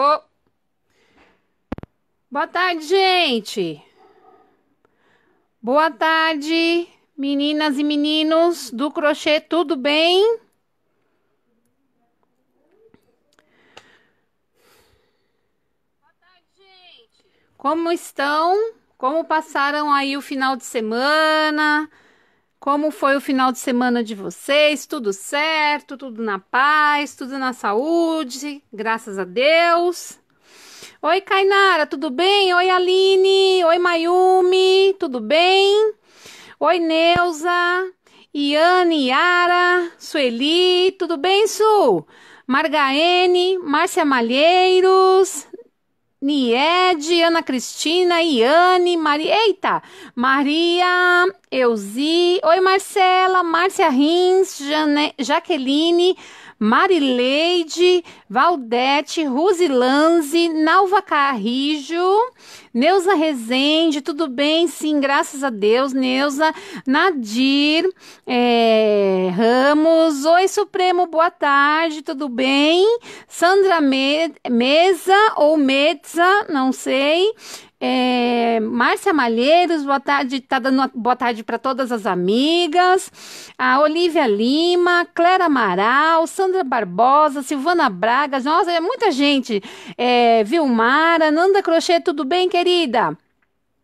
Oh. Boa tarde, gente. Boa tarde, meninas e meninos do crochê, tudo bem? Boa tarde, gente. Como estão? Como passaram aí o final de semana? Como foi o final de semana de vocês? Tudo certo? Tudo na paz? Tudo na saúde? Graças a Deus. Oi, Kainara, tudo bem? Oi, Aline. Oi, Mayumi, tudo bem? Oi, Neuza. Iane, Yara, Sueli, tudo bem, Su? Margaene, Márcia Malheiros, Nied, Ana Cristina, Iane, Maria. Eita! Maria, Eusi. Oi, Marcela, Márcia Rins, Jane, Jaqueline, Marileide, Valdete, Rusilanze, Nalva Carrijo, Neuza Rezende, tudo bem? Sim, graças a Deus, Neuza, Nadir, é, Ramos, Oi Supremo, boa tarde, tudo bem? Sandra Me Mesa ou Meza, não sei. É, Márcia Malheiros, boa tarde, tá dando boa tarde para todas as amigas. A Olivia Lima, Clara Amaral, Sandra Barbosa, Silvana Braga, nossa, é muita gente. É, Vilmara, Nanda Crochê, tudo bem, querida?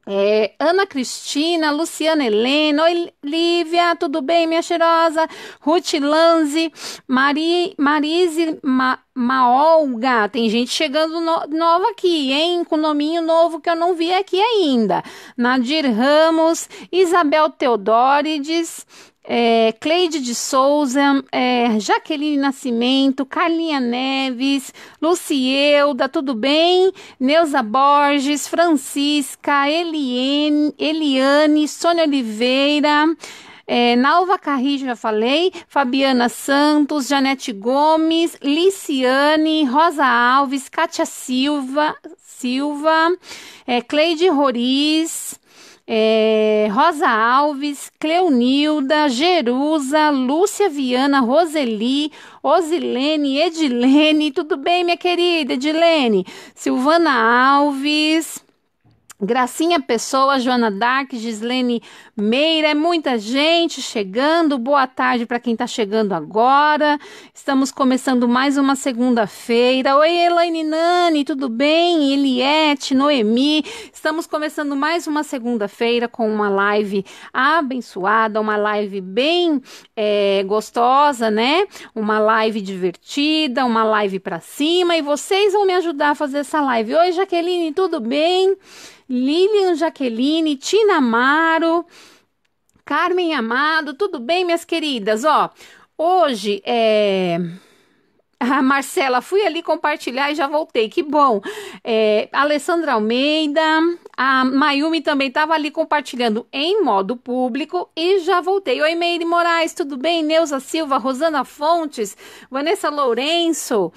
É, Ana Cristina, Luciana Helena, Oi Lívia, tudo bem, minha cheirosa? Ruth Lanzi, Mari, Marise Ma, Maolga, tem gente chegando no, nova aqui, hein? Com nominho novo que eu não vi aqui ainda. Nadir Ramos, Isabel Teodorides, é, Cleide de Souza, é, Jaqueline Nascimento, Carlinha Neves, Lucielda, tudo bem? Neuza Borges, Francisca, Eliane, Eliane Sônia Oliveira, é, Nalva Carrijo, já falei, Fabiana Santos, Janete Gomes, Liciane, Rosa Alves, Kátia Silva, Silva, é, Cleide Roriz, é, Rosa Alves, Cleonilda, Jerusa, Lúcia Viana, Roseli, Osilene, Edilene, tudo bem, minha querida Edilene? Silvana Alves. Gracinha Pessoa, Joana Dark, Gislene Meira, é muita gente chegando. Boa tarde para quem está chegando agora. Estamos começando mais uma segunda-feira. Oi, Elaine Nani, tudo bem? Eliette, Noemi. Estamos começando mais uma segunda-feira com uma live abençoada, uma live bem é, gostosa, né? Uma live divertida, uma live para cima. E vocês vão me ajudar a fazer essa live. Oi, Jaqueline, tudo bem? Lilian Jaqueline, Tina Amaro, Carmen Amado, tudo bem, minhas queridas? Ó, hoje é ah, Marcela, fui ali compartilhar e já voltei. Que bom. É, Alessandra Almeida, a Mayumi também estava ali compartilhando em modo público e já voltei. Oi, Meire Moraes, tudo bem? Neuza Silva, Rosana Fontes, Vanessa Lourenço.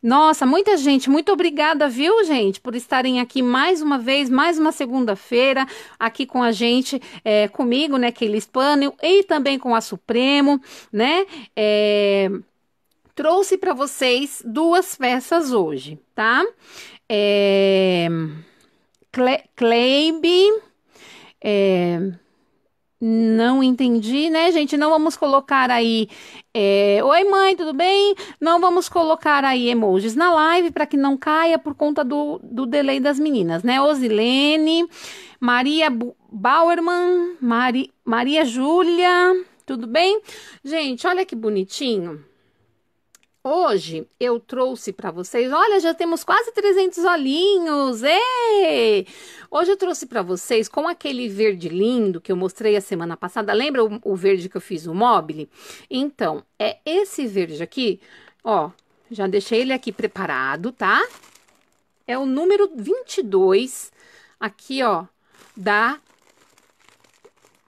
Nossa, muita gente, muito obrigada, viu, gente, por estarem aqui mais uma vez, mais uma segunda-feira, aqui com a gente, é, comigo, né, Kelly Spaniel, e também com a Supremo, né? É trouxe para vocês duas peças hoje, tá? É, é, não entendi, né, gente? Não vamos colocar aí. É, Oi, mãe, tudo bem? Não vamos colocar aí emojis na live para que não caia por conta do, do delay das meninas, né? Osilene, Maria Bauerman, Mari, Maria Júlia, tudo bem? Gente, olha que bonitinho. Hoje eu trouxe para vocês, olha, já temos quase 300 olhinhos. Ei! Hoje eu trouxe para vocês com aquele verde lindo que eu mostrei a semana passada. Lembra o, o verde que eu fiz o mobile? Então, é esse verde aqui, ó. Já deixei ele aqui preparado, tá? É o número 22 aqui, ó, da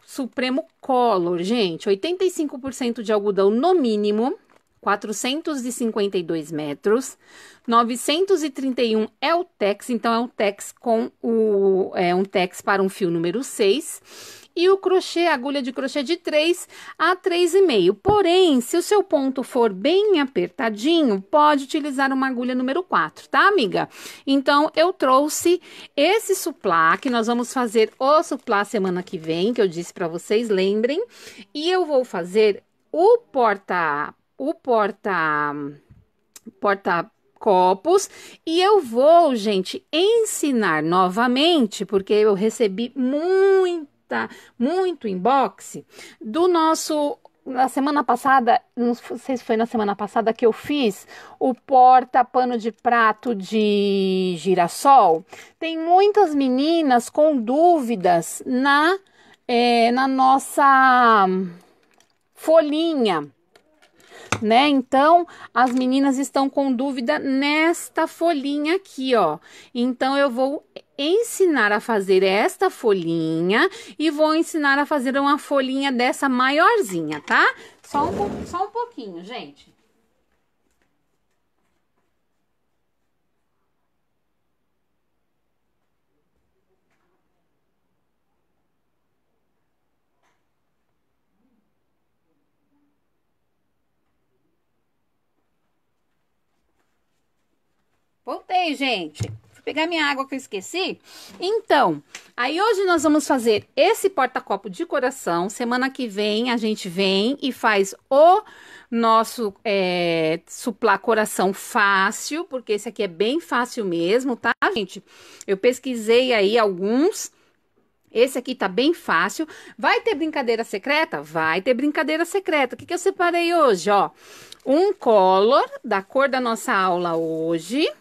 Supremo Color, gente, 85% de algodão no mínimo, 452 metros. 931 é o TEX, então é um TEX com o é um TEX para um fio número 6 e o crochê, agulha de crochê de 3 a 3,5. Porém, se o seu ponto for bem apertadinho, pode utilizar uma agulha número 4, tá, amiga? Então, eu trouxe esse suplá, que nós vamos fazer o suplá semana que vem, que eu disse para vocês, lembrem. E eu vou fazer o porta o porta porta copos e eu vou, gente, ensinar novamente, porque eu recebi muita, muito inbox do nosso na semana passada, não sei se foi na semana passada que eu fiz o porta-pano de prato de girassol. Tem muitas meninas com dúvidas na é, na nossa folhinha né? Então, as meninas estão com dúvida nesta folhinha aqui, ó. Então, eu vou ensinar a fazer esta folhinha e vou ensinar a fazer uma folhinha dessa maiorzinha, tá? Só um, só um pouquinho, gente. Voltei, gente. Vou pegar minha água que eu esqueci. Então, aí hoje nós vamos fazer esse porta-copo de coração. Semana que vem a gente vem e faz o nosso é, suplar coração fácil, porque esse aqui é bem fácil mesmo, tá, gente? Eu pesquisei aí alguns. Esse aqui tá bem fácil. Vai ter brincadeira secreta? Vai ter brincadeira secreta. O que, que eu separei hoje? Ó, um color da cor da nossa aula hoje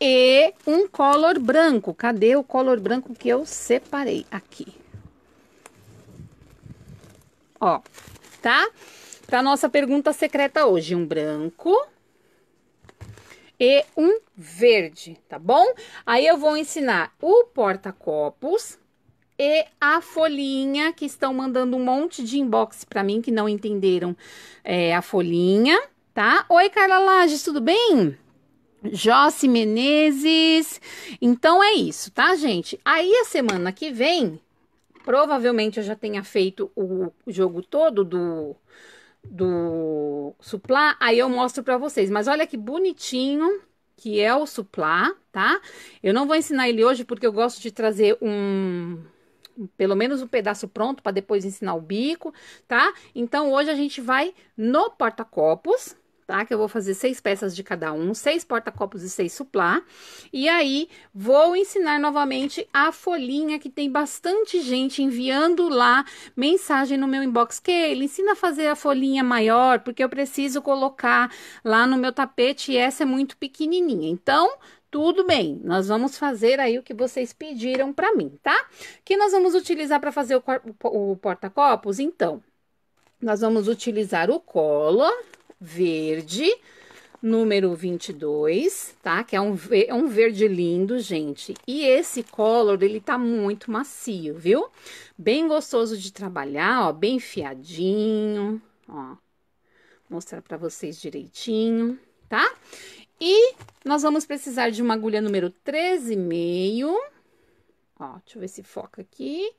e um color branco. Cadê o color branco que eu separei aqui? Ó, tá? Para nossa pergunta secreta hoje, um branco e um verde, tá bom? Aí eu vou ensinar o porta-copos e a folhinha que estão mandando um monte de inbox para mim que não entenderam é, a folhinha, tá? Oi, Carla Lages, tudo bem? Josi Menezes. Então é isso, tá, gente? Aí a semana que vem, provavelmente eu já tenha feito o jogo todo do do suplá, aí eu mostro para vocês. Mas olha que bonitinho que é o suplá, tá? Eu não vou ensinar ele hoje porque eu gosto de trazer um pelo menos um pedaço pronto para depois ensinar o bico, tá? Então hoje a gente vai no porta-copos, tá? Que eu vou fazer seis peças de cada um, seis porta-copos e seis suplá. E aí, vou ensinar novamente a folhinha, que tem bastante gente enviando lá mensagem no meu inbox, que ele ensina a fazer a folhinha maior, porque eu preciso colocar lá no meu tapete, e essa é muito pequenininha. Então, tudo bem, nós vamos fazer aí o que vocês pediram para mim, tá? O que nós vamos utilizar para fazer o, o porta-copos? Então, nós vamos utilizar o cola, verde, número 22, tá? Que é um, é um verde lindo, gente. E esse color, ele tá muito macio, viu? Bem gostoso de trabalhar, ó, bem fiadinho, ó. Mostrar pra vocês direitinho, tá? E nós vamos precisar de uma agulha número 13,5. Ó, deixa eu ver se foca aqui.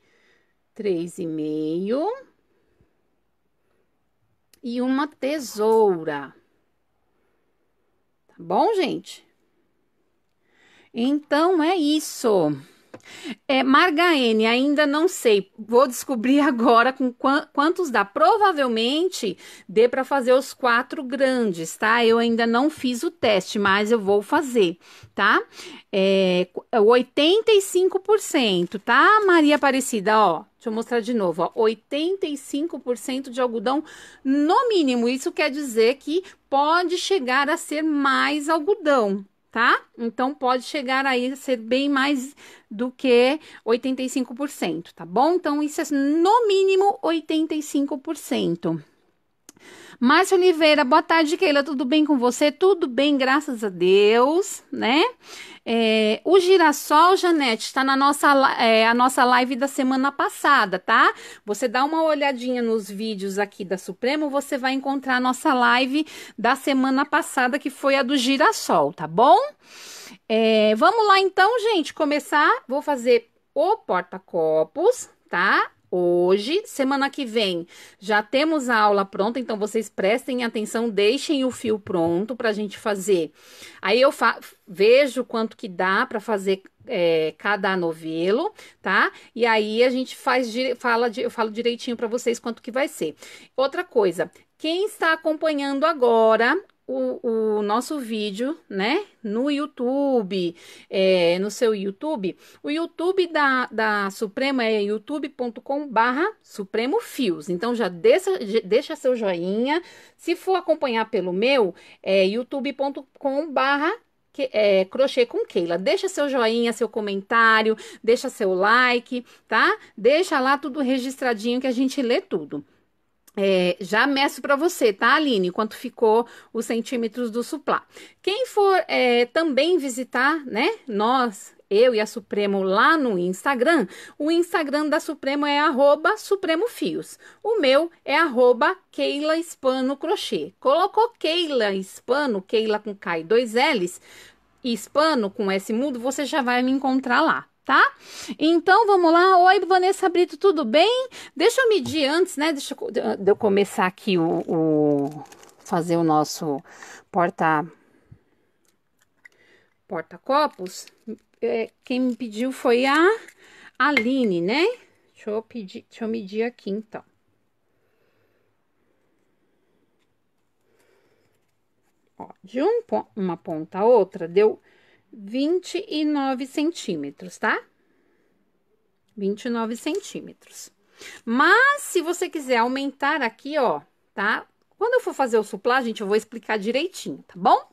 3,5 e uma tesoura. Tá bom, gente? Então é isso. É, Marga N, ainda não sei. Vou descobrir agora com quantos dá. Provavelmente dê para fazer os quatro grandes, tá? Eu ainda não fiz o teste, mas eu vou fazer, tá? É, 85%, é tá, Maria Aparecida? Ó, deixa eu mostrar de novo. Ó, 85% de algodão no mínimo. Isso quer dizer que pode chegar a ser mais algodão, tá? Então pode chegar aí a ser bem mais do que 85%, tá bom? Então isso é no mínimo 85%. Márcia Oliveira, boa tarde, Keila. Tudo bem com você? Tudo bem, graças a Deus, né? É, o girassol, Janete, está na nossa, é, a nossa live da semana passada, tá? Você dá uma olhadinha nos vídeos aqui da Supremo, você vai encontrar a nossa live da semana passada, que foi a do girassol, tá bom? É, vamos lá então, gente, começar. Vou fazer o porta-copos, tá? hoje. Semana que vem já temos a aula pronta, então vocês prestem atenção, deixem o fio pronto para a gente fazer. Aí eu fa vejo quanto que dá para fazer é, cada novelo, tá? E aí a gente faz, fala, eu falo direitinho para vocês quanto que vai ser. Outra coisa, quem está acompanhando agora o, o, nosso vídeo, né? No YouTube, é, no seu YouTube. O YouTube da, da Suprema é youtube.com barra Supremo Fios. Então, já deixa, deixa seu joinha. Se for acompanhar pelo meu, é youtube.com barra que, é, crochê com Keila. Deixa seu joinha, seu comentário, deixa seu like, tá? Deixa lá tudo registradinho que a gente lê tudo. É, já meço para você, tá, Aline? Quanto ficou os centímetros do suplá. Quem for é, também visitar, né? Nós, eu e a Supremo lá no Instagram, o Instagram da Supremo é arroba Supremo Fios. O meu é arroba Keila Hispano Crochê. Colocou Keila Hispano, Keila com K e dois L's, e Hispano com S mudo, você já vai me encontrar lá tá? Então vamos lá. Oi, Vanessa Brito, tudo bem? Deixa eu medir antes, né? Deixa eu, começar aqui o, o fazer o nosso porta porta copos. É, quem me pediu foi a Aline, né? Deixa eu pedir, deixa eu medir aqui então. Ó, de um, uma ponta a outra deu 29 centímetros, tá? 29 centímetros. Mas, se você quiser aumentar aqui, ó, tá? Quando eu for fazer o suplá, gente, eu vou explicar direitinho, tá bom?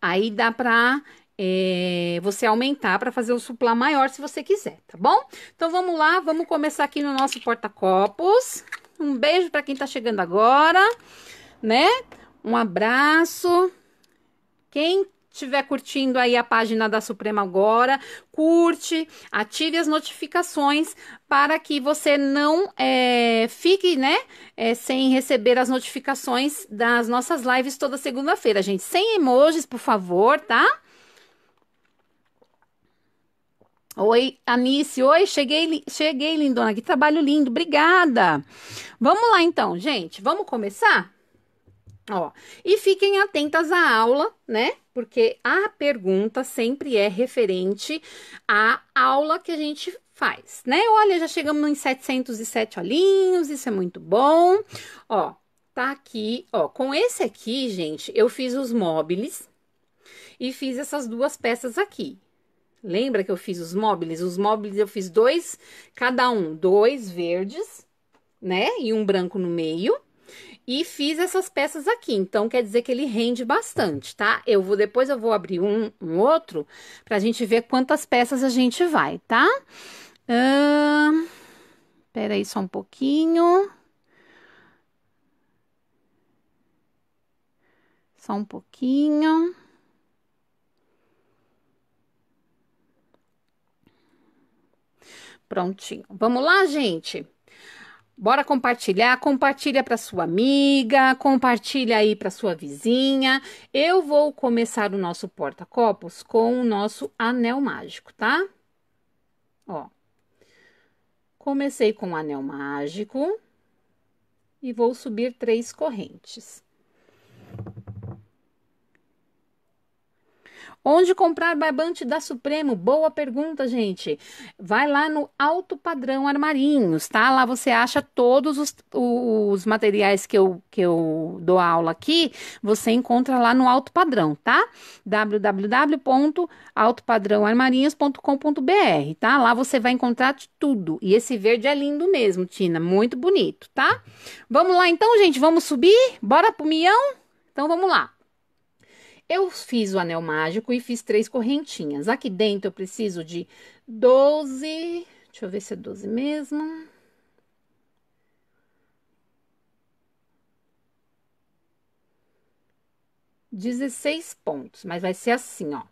Aí dá pra é, você aumentar para fazer o suplá maior se você quiser, tá bom? Então, vamos lá, vamos começar aqui no nosso porta-copos. Um beijo para quem tá chegando agora, né? Um abraço. Quem estiver curtindo aí a página da Suprema agora, curte, ative as notificações para que você não é, fique, né, é, sem receber as notificações das nossas lives toda segunda-feira, gente. Sem emojis, por favor, tá? Oi, Anice. Oi, cheguei, cheguei, lindona. Que trabalho lindo. Obrigada. Vamos lá, então, gente. Vamos começar? Ó, e fiquem atentas à aula, né? porque a pergunta sempre é referente à aula que a gente faz, né? Olha, já chegamos em 707 olhinhos, isso é muito bom. Ó, tá aqui, ó, com esse aqui, gente, eu fiz os móveis e fiz essas duas peças aqui. Lembra que eu fiz os móveis? Os móveis eu fiz dois, cada um, dois verdes, né? E um branco no meio. E fiz essas peças aqui, então quer dizer que ele rende bastante, tá? Eu vou depois eu vou abrir um, um outro pra gente ver quantas peças a gente vai, tá? Uh, pera aí só um pouquinho. Só um pouquinho. Prontinho. Vamos lá, gente? Bora compartilhar, compartilha para sua amiga, compartilha aí para sua vizinha. Eu vou começar o nosso porta-copos com o nosso anel mágico, tá? Ó. Comecei com o anel mágico e vou subir três correntes. Onde comprar barbante da Supremo? Boa pergunta, gente. Vai lá no Alto Padrão Armarinhos, tá? Lá você acha todos os, os materiais que eu, que eu dou aula aqui, você encontra lá no Alto Padrão, tá? www.altopadrãoarmarinhos.com.br, tá? Lá você vai encontrar tudo. E esse verde é lindo mesmo, Tina, muito bonito, tá? Vamos lá então, gente, vamos subir? Bora pro mião? Então vamos lá. Eu fiz o anel mágico e fiz três correntinhas. Aqui dentro eu preciso de 12, deixa eu ver se é 12 mesmo. Dezesseis pontos, mas vai ser assim, ó.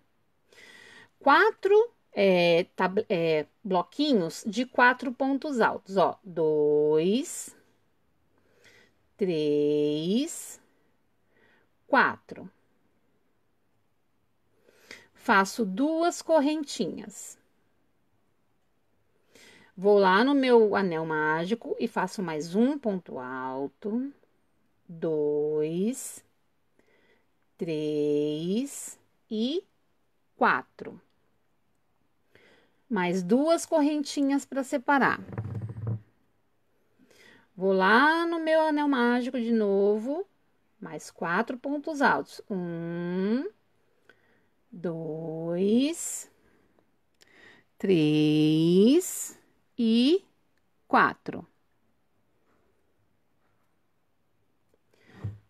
Quatro é, é, bloquinhos de quatro pontos altos, ó. Dois, três, quatro faço duas correntinhas. Vou lá no meu anel mágico e faço mais um ponto alto, dois, três e quatro. Mais duas correntinhas para separar. Vou lá no meu anel mágico de novo, mais quatro pontos altos. Um, dois, três e quatro.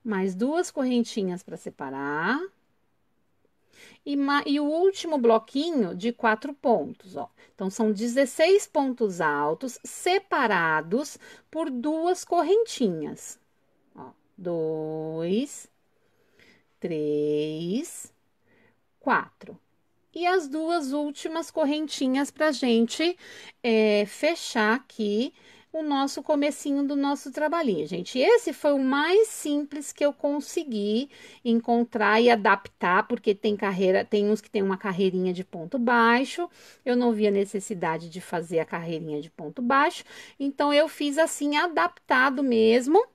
Mais duas correntinhas para separar. E, e, o último bloquinho de quatro pontos, ó. Então, são 16 pontos altos separados por duas correntinhas. Ó, dois, três quatro. E as duas últimas correntinhas para gente é, fechar aqui o nosso comecinho do nosso trabalhinho, gente. Esse foi o mais simples que eu consegui encontrar e adaptar, porque tem carreira, tem uns que tem uma carreirinha de ponto baixo. Eu não vi a necessidade de fazer a carreirinha de ponto baixo, então eu fiz assim adaptado mesmo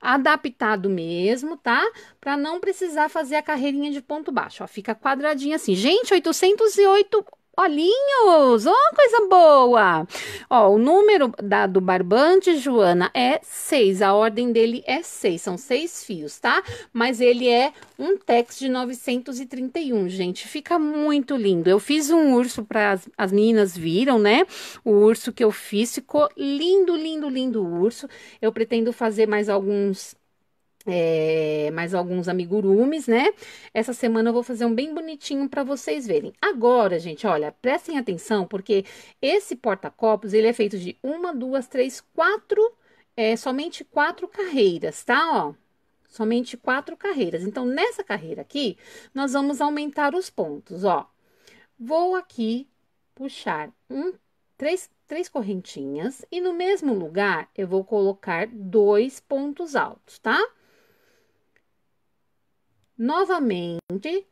adaptado mesmo, tá? Para não precisar fazer a carreirinha de ponto baixo, ó, fica quadradinha assim. Gente, 808 Olhinhos! Ô, oh, coisa boa! Ó, o número da, do barbante, Joana, é seis. A ordem dele é seis. São seis fios, tá? Mas ele é um tex de 931, gente. Fica muito lindo. Eu fiz um urso para as, as meninas viram, né? O urso que eu fiz ficou lindo, lindo, lindo o urso. Eu pretendo fazer mais alguns é, mais alguns amigurumes, né? Essa semana eu vou fazer um bem bonitinho para vocês verem. Agora, gente, olha, prestem atenção, porque esse porta-copos, ele é feito de uma, duas, três, quatro, é, somente quatro carreiras, tá? Ó, somente quatro carreiras. Então, nessa carreira aqui, nós vamos aumentar os pontos, ó. Vou aqui puxar um, três, três correntinhas e no mesmo lugar eu vou colocar dois pontos altos, tá? novamente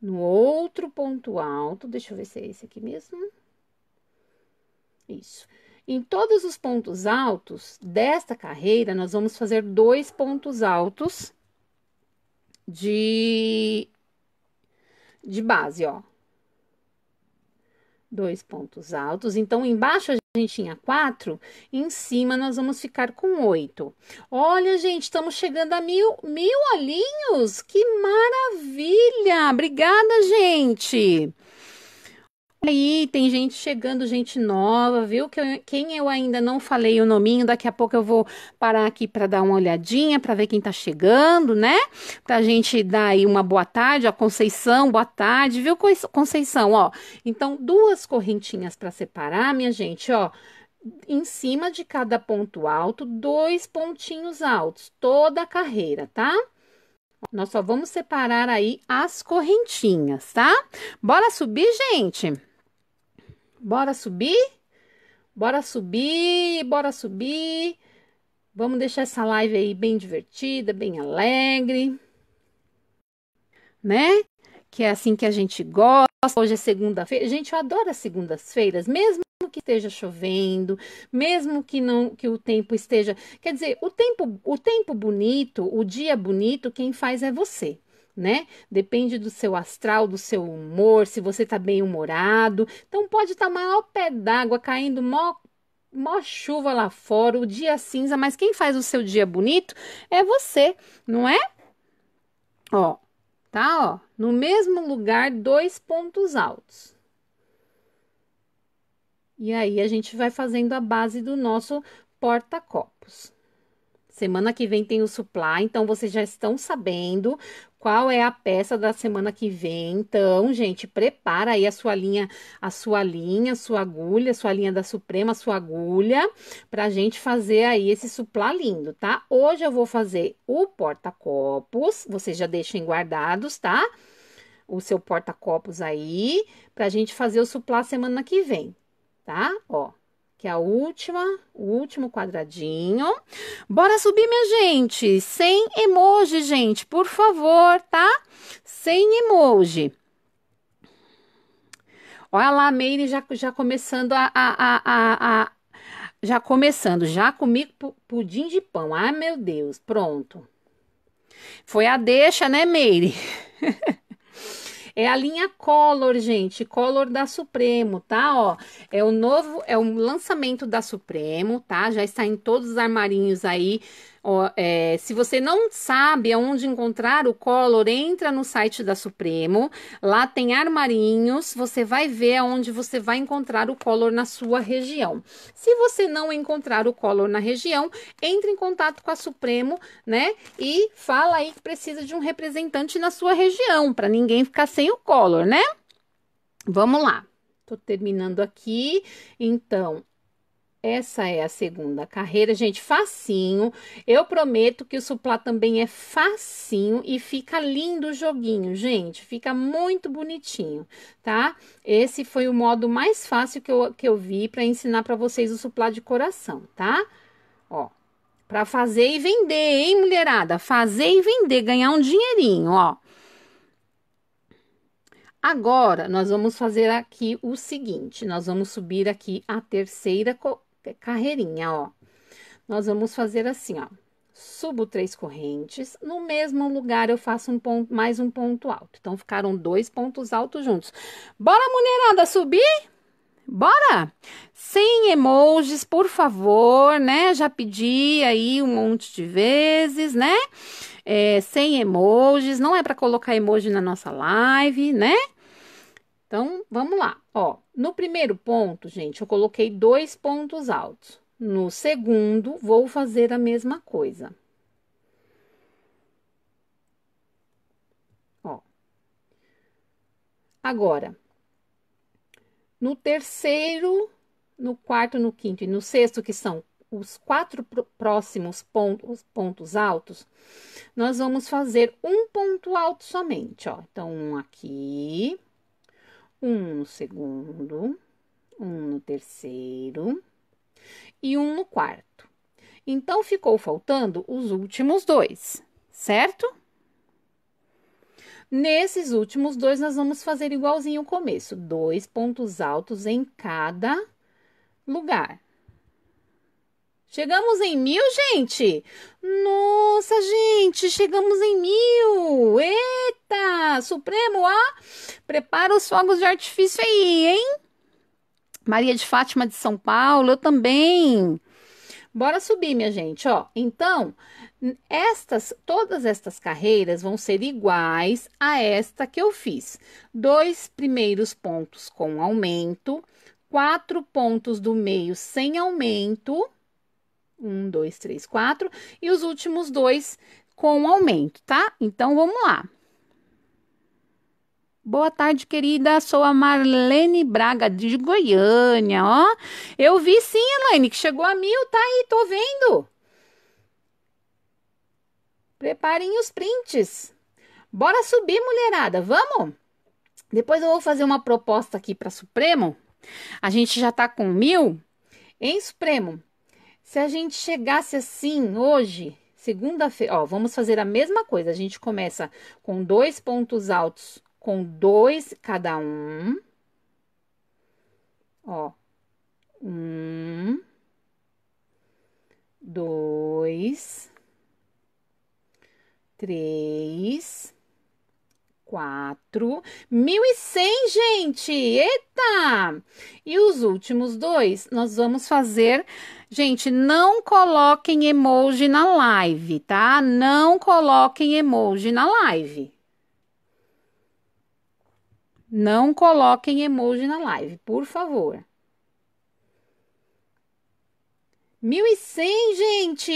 no outro ponto alto. Deixa eu ver se é esse aqui mesmo. Isso. Em todos os pontos altos desta carreira, nós vamos fazer dois pontos altos de, de base, ó dois pontos altos. Então, embaixo a gente tinha quatro, em cima nós vamos ficar com oito. Olha, gente, estamos chegando a mil, mil olhinhos! Que maravilha! Obrigada, gente! aí, tem gente chegando, gente nova, viu? Quem eu ainda não falei o nominho, daqui a pouco eu vou parar aqui para dar uma olhadinha, para ver quem tá chegando, né? Pra gente dar aí uma boa tarde, ó, Conceição, boa tarde, viu, Conceição, ó. Então, duas correntinhas para separar, minha gente, ó em cima de cada ponto alto, dois pontinhos altos, toda a carreira, tá? Nós só vamos separar aí as correntinhas, tá? Bora subir, gente? Bora subir? Bora subir, bora subir. Vamos deixar essa live aí bem divertida, bem alegre. Né? Que é assim que a gente gosta. Hoje é segunda-feira. Gente, eu adoro as segundas-feiras, mesmo que esteja chovendo, mesmo que não que o tempo esteja, quer dizer, o tempo, o tempo bonito, o dia bonito, quem faz é você né? Depende do seu astral, do seu humor, se você tá bem humorado. Então pode estar tá maior pé d'água, caindo mó, mó chuva lá fora, o dia cinza, mas quem faz o seu dia bonito é você, não é? Ó, tá, ó, no mesmo lugar, dois pontos altos. E aí a gente vai fazendo a base do nosso porta-copos. Semana que vem tem o suplá, então vocês já estão sabendo qual é a peça da semana que vem. Então, gente, prepara aí a sua linha, a sua linha, sua agulha, sua linha da Suprema, sua agulha, pra gente fazer aí esse suplá lindo, tá? Hoje eu vou fazer o porta-copos, vocês já deixem guardados, tá? O seu porta-copos aí, pra gente fazer o suplá semana que vem, tá? Ó que é a última, o último quadradinho. Bora subir, minha gente, sem emoji, gente, por favor, tá? Sem emoji. Olha lá, a Meire já, já começando a, a, a, a, Já começando, já comigo pudim de pão. Ah, meu Deus, pronto. Foi a deixa, né, Meire? É a linha Color, gente, Color da Supremo, tá? Ó, é o novo, é o lançamento da Supremo, tá? Já está em todos os armarinhos aí é, se você não sabe aonde encontrar o Collor, entra no site da Supremo. Lá tem armarinhos, você vai ver aonde você vai encontrar o Collor na sua região. Se você não encontrar o Collor na região, entre em contato com a Supremo, né? E fala aí que precisa de um representante na sua região, para ninguém ficar sem o Collor, né? Vamos lá. Tô terminando aqui. Então, essa é a segunda carreira, gente, facinho. Eu prometo que o suplá também é facinho e fica lindo o joguinho, gente. Fica muito bonitinho, tá? Esse foi o modo mais fácil que eu, que eu vi para ensinar para vocês o suplá de coração, tá? Ó, para fazer e vender, hein, mulherada? Fazer e vender, ganhar um dinheirinho, ó. Agora, nós vamos fazer aqui o seguinte, nós vamos subir aqui a terceira é carreirinha, ó. Nós vamos fazer assim, ó. Subo três correntes, no mesmo lugar eu faço um ponto, mais um ponto alto. Então, ficaram dois pontos altos juntos. Bora, mulherada, subir? Bora! Sem emojis, por favor, né? Já pedi aí um monte de vezes, né? É, sem emojis, não é para colocar emoji na nossa live, né? Então, vamos lá, ó. No primeiro ponto, gente, eu coloquei dois pontos altos. No segundo, vou fazer a mesma coisa. Ó. Agora, no terceiro, no quarto, no quinto e no sexto, que são os quatro próximos pontos, pontos altos, nós vamos fazer um ponto alto somente, ó. Então, um aqui, um no segundo, um no terceiro e um no quarto. Então, ficou faltando os últimos dois, certo? Nesses últimos dois, nós vamos fazer igualzinho o começo: dois pontos altos em cada lugar. Chegamos em mil, gente? Nossa, gente, chegamos em mil! Eita! Supremo, ó! Prepara os fogos de artifício aí, hein? Maria de Fátima de São Paulo, eu também. Bora subir, minha gente, ó. Então, estas, todas estas carreiras vão ser iguais a esta que eu fiz. Dois primeiros pontos com aumento, quatro pontos do meio sem aumento, um, dois, três, quatro. E os últimos dois com aumento, tá? Então, vamos lá. Boa tarde, querida. Sou a Marlene Braga de Goiânia, ó. Eu vi sim, Elaine, que chegou a mil, tá aí, tô vendo. Preparem os prints. Bora subir, mulherada, vamos? Depois eu vou fazer uma proposta aqui para Supremo. A gente já tá com mil. Em Supremo, se a gente chegasse assim hoje, segunda-feira, ó, vamos fazer a mesma coisa. A gente começa com dois pontos altos, com dois cada um. Ó, um, dois, três, 4, 1.100, gente! Eita! E os últimos dois, nós vamos fazer... Gente, não coloquem emoji na live, tá? Não coloquem emoji na live. Não coloquem emoji na live, por favor. 1.100, gente!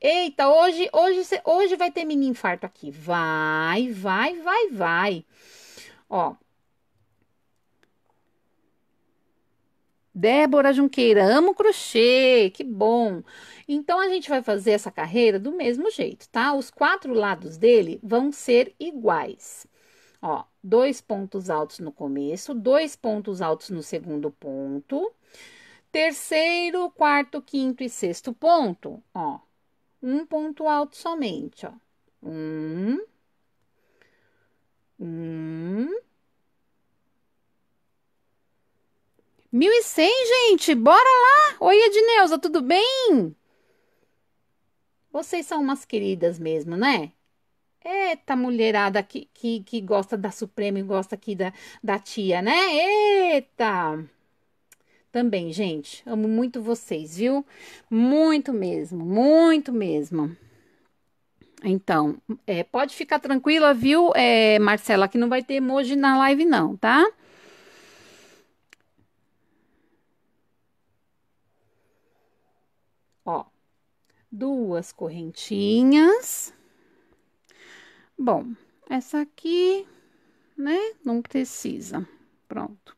Eita, hoje, hoje, hoje vai ter mini infarto aqui. Vai, vai, vai, vai. Ó. Débora Junqueira, amo crochê, que bom. Então, a gente vai fazer essa carreira do mesmo jeito, tá? Os quatro lados dele vão ser iguais. Ó, dois pontos altos no começo, dois pontos altos no segundo ponto Terceiro, quarto, quinto e sexto ponto, ó. Um ponto alto somente, ó. Um. Um. 1100, gente! Bora lá! Oi, Edneuza, tudo bem? Vocês são umas queridas mesmo, né? Eita, mulherada que, que, que gosta da Suprema e gosta aqui da, da tia, né? Eita! também, gente. Amo muito vocês, viu? Muito mesmo, muito mesmo. Então, é, pode ficar tranquila, viu, é, Marcela, que não vai ter emoji na live não, tá? Ó, duas correntinhas. Bom, essa aqui, né, não precisa. Pronto.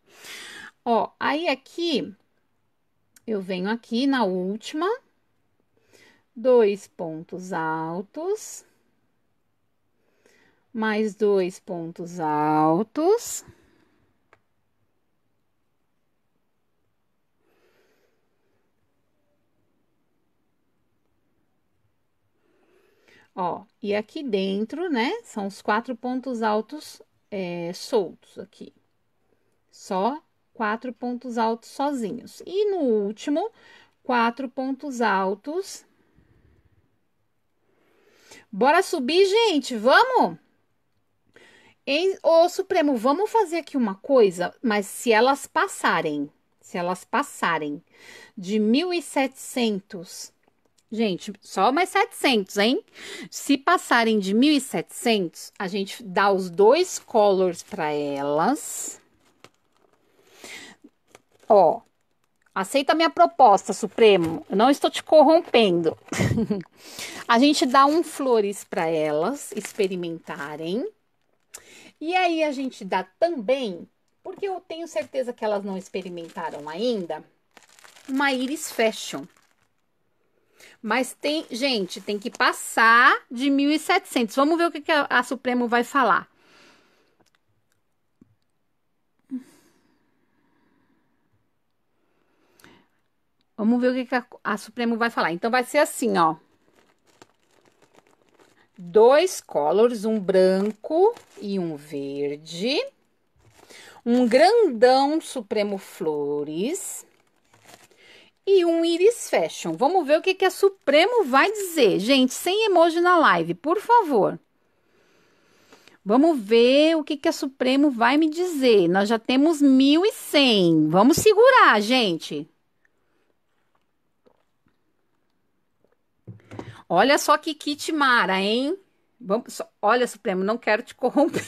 Ó, aí aqui, eu venho aqui na última, dois pontos altos, mais dois pontos altos. Ó, e aqui dentro, né, são os quatro pontos altos é, soltos aqui. Só quatro pontos altos sozinhos. E no último, quatro pontos altos. Bora subir, gente, vamos? Em, ô, Supremo, vamos fazer aqui uma coisa, mas se elas passarem, se elas passarem de 1.700 Gente, só mais 700, hein? Se passarem de 1.700, a gente dá os dois colors para elas. Ó, aceita minha proposta, Supremo. Eu não estou te corrompendo. a gente dá um flores para elas experimentarem. E aí a gente dá também, porque eu tenho certeza que elas não experimentaram ainda, uma Iris Fashion. Mas tem, gente, tem que passar de 1.700. Vamos ver o que, a Supremo vai falar. Vamos ver o que, que a, a Supremo vai falar. Então, vai ser assim, ó. Dois colors, um branco e um verde. Um grandão Supremo Flores. E um Iris Fashion. Vamos ver o que, que a Supremo vai dizer. Gente, sem emoji na live, por favor. Vamos ver o que, que a Supremo vai me dizer. Nós já temos 1.100. Vamos segurar, gente. Olha só que kit mara, hein? Vamos, olha, Supremo, não quero te corromper.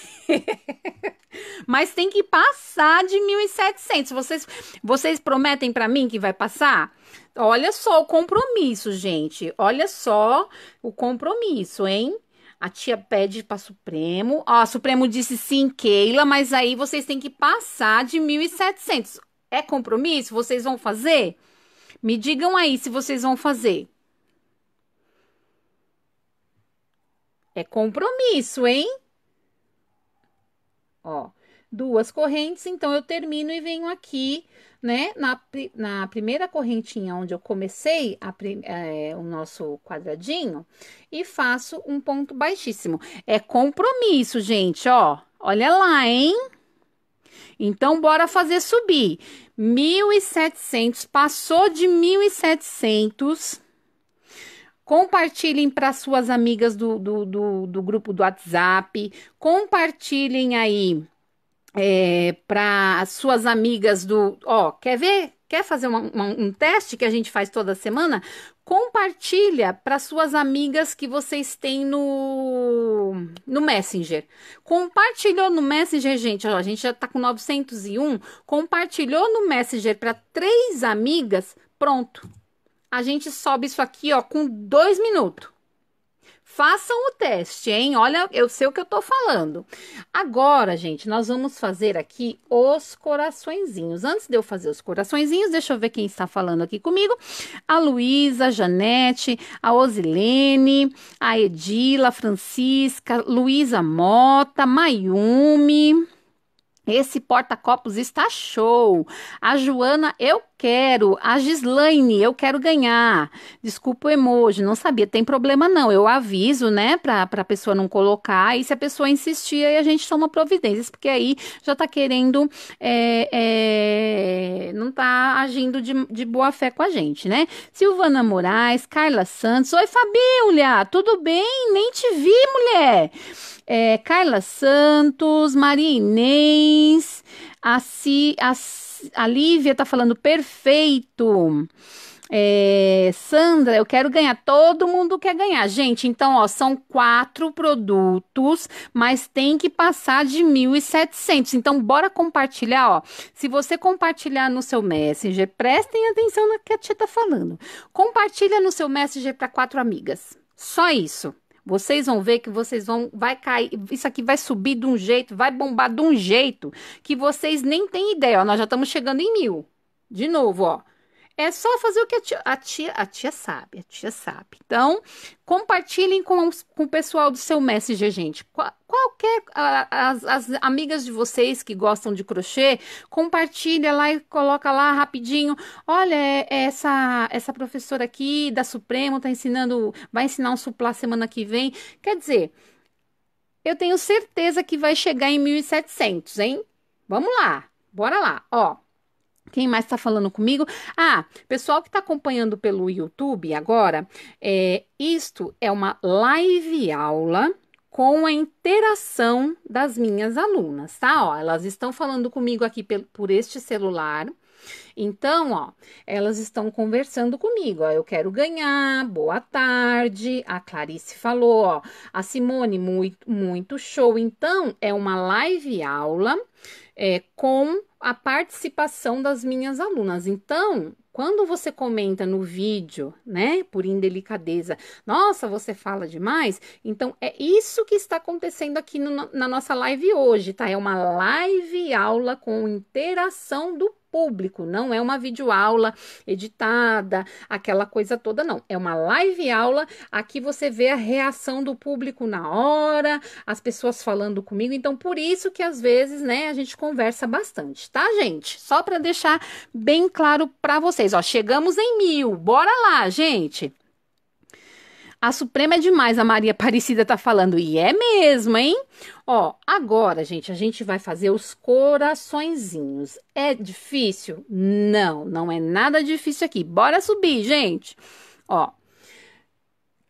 Mas tem que passar de 1.700. Vocês, vocês prometem para mim que vai passar? Olha só o compromisso, gente. Olha só o compromisso, hein? A tia pede para Supremo. Ó, Supremo disse sim, Keila, mas aí vocês têm que passar de 1.700. É compromisso? Vocês vão fazer? Me digam aí se vocês vão fazer. É compromisso, hein? Ó, duas correntes, então eu termino e venho aqui, né? Na, na primeira correntinha onde eu comecei a, é, o nosso quadradinho e faço um ponto baixíssimo. É compromisso, gente, ó. Olha lá, hein? Então, bora fazer subir. 1.700, passou de 1.700 compartilhem para suas amigas do, do, do, do, grupo do WhatsApp, compartilhem aí é, para suas amigas do. Ó, quer ver? Quer fazer uma, uma, um teste que a gente faz toda semana? Compartilha para suas amigas que vocês têm no, no Messenger. Compartilhou no Messenger, gente, ó, a gente já está com 901. Compartilhou no Messenger para três amigas, pronto a gente sobe isso aqui, ó, com dois minutos. Façam o teste, hein? Olha, eu sei o que eu tô falando. Agora, gente, nós vamos fazer aqui os coraçõezinhos. Antes de eu fazer os coraçõezinhos, deixa eu ver quem está falando aqui comigo. A Luísa, a Janete, a Osilene, a Edila, a Francisca, Luísa Mota, Mayumi... Esse porta-copos está show. A Joana, eu quero. A Gislaine, eu quero ganhar. Desculpa o emoji, não sabia. Tem problema não. Eu aviso, né, pra, pra pessoa não colocar. E se a pessoa insistir, aí a gente toma providências, porque aí já tá querendo. É, é, não tá agindo de, de boa fé com a gente, né? Silvana Moraes, Carla Santos. Oi, Fabíolia, tudo bem? Nem te vi, mulher. É, Carla Santos, Maria Inês, a, C, a a Lívia tá falando perfeito. É, Sandra, eu quero ganhar. Todo mundo quer ganhar. Gente, então, ó, são quatro produtos, mas tem que passar de 1.700. Então, bora compartilhar, ó. Se você compartilhar no seu Messenger, prestem atenção na que a tia tá falando. Compartilha no seu Messenger para quatro amigas. Só isso. Vocês vão ver que vocês vão vai cair, isso aqui vai subir de um jeito, vai bombar de um jeito que vocês nem têm ideia. Ó, nós já estamos chegando em mil. De novo, ó. É só fazer o que a tia, a tia, a tia sabe, a tia sabe. Então, compartilhem com, os, com o pessoal do seu Messenger, gente. Qual, qualquer, a, as, as, amigas de vocês que gostam de crochê, compartilha lá e coloca lá rapidinho. Olha, é, é essa, essa professora aqui da Supremo tá ensinando, vai ensinar um suplá semana que vem. Quer dizer, eu tenho certeza que vai chegar em 1.700, hein? Vamos lá, bora lá, ó. Quem mais está falando comigo? Ah, pessoal que está acompanhando pelo YouTube agora, é, isto é uma live aula com a interação das minhas alunas, tá? Ó, elas estão falando comigo aqui por, por este celular. Então, ó, elas estão conversando comigo, ó, eu quero ganhar, boa tarde, a Clarice falou, ó, a Simone, muito, muito show. Então, é uma live aula é, com a participação das minhas alunas. Então, quando você comenta no vídeo, né, por indelicadeza, nossa, você fala demais, então é isso que está acontecendo aqui no, na nossa live hoje, tá? É uma live aula com interação do público, não é uma videoaula editada, aquela coisa toda, não. É uma live aula, aqui você vê a reação do público na hora, as pessoas falando comigo, então por isso que às vezes, né, a gente conversa bastante, tá, gente? Só para deixar bem claro para vocês, ó, chegamos em mil, bora lá, gente! A Suprema é demais, a Maria Aparecida tá falando. E é mesmo, hein? Ó, agora, gente, a gente vai fazer os coraçõezinhos. É difícil? Não, não é nada difícil aqui. Bora subir, gente. Ó, o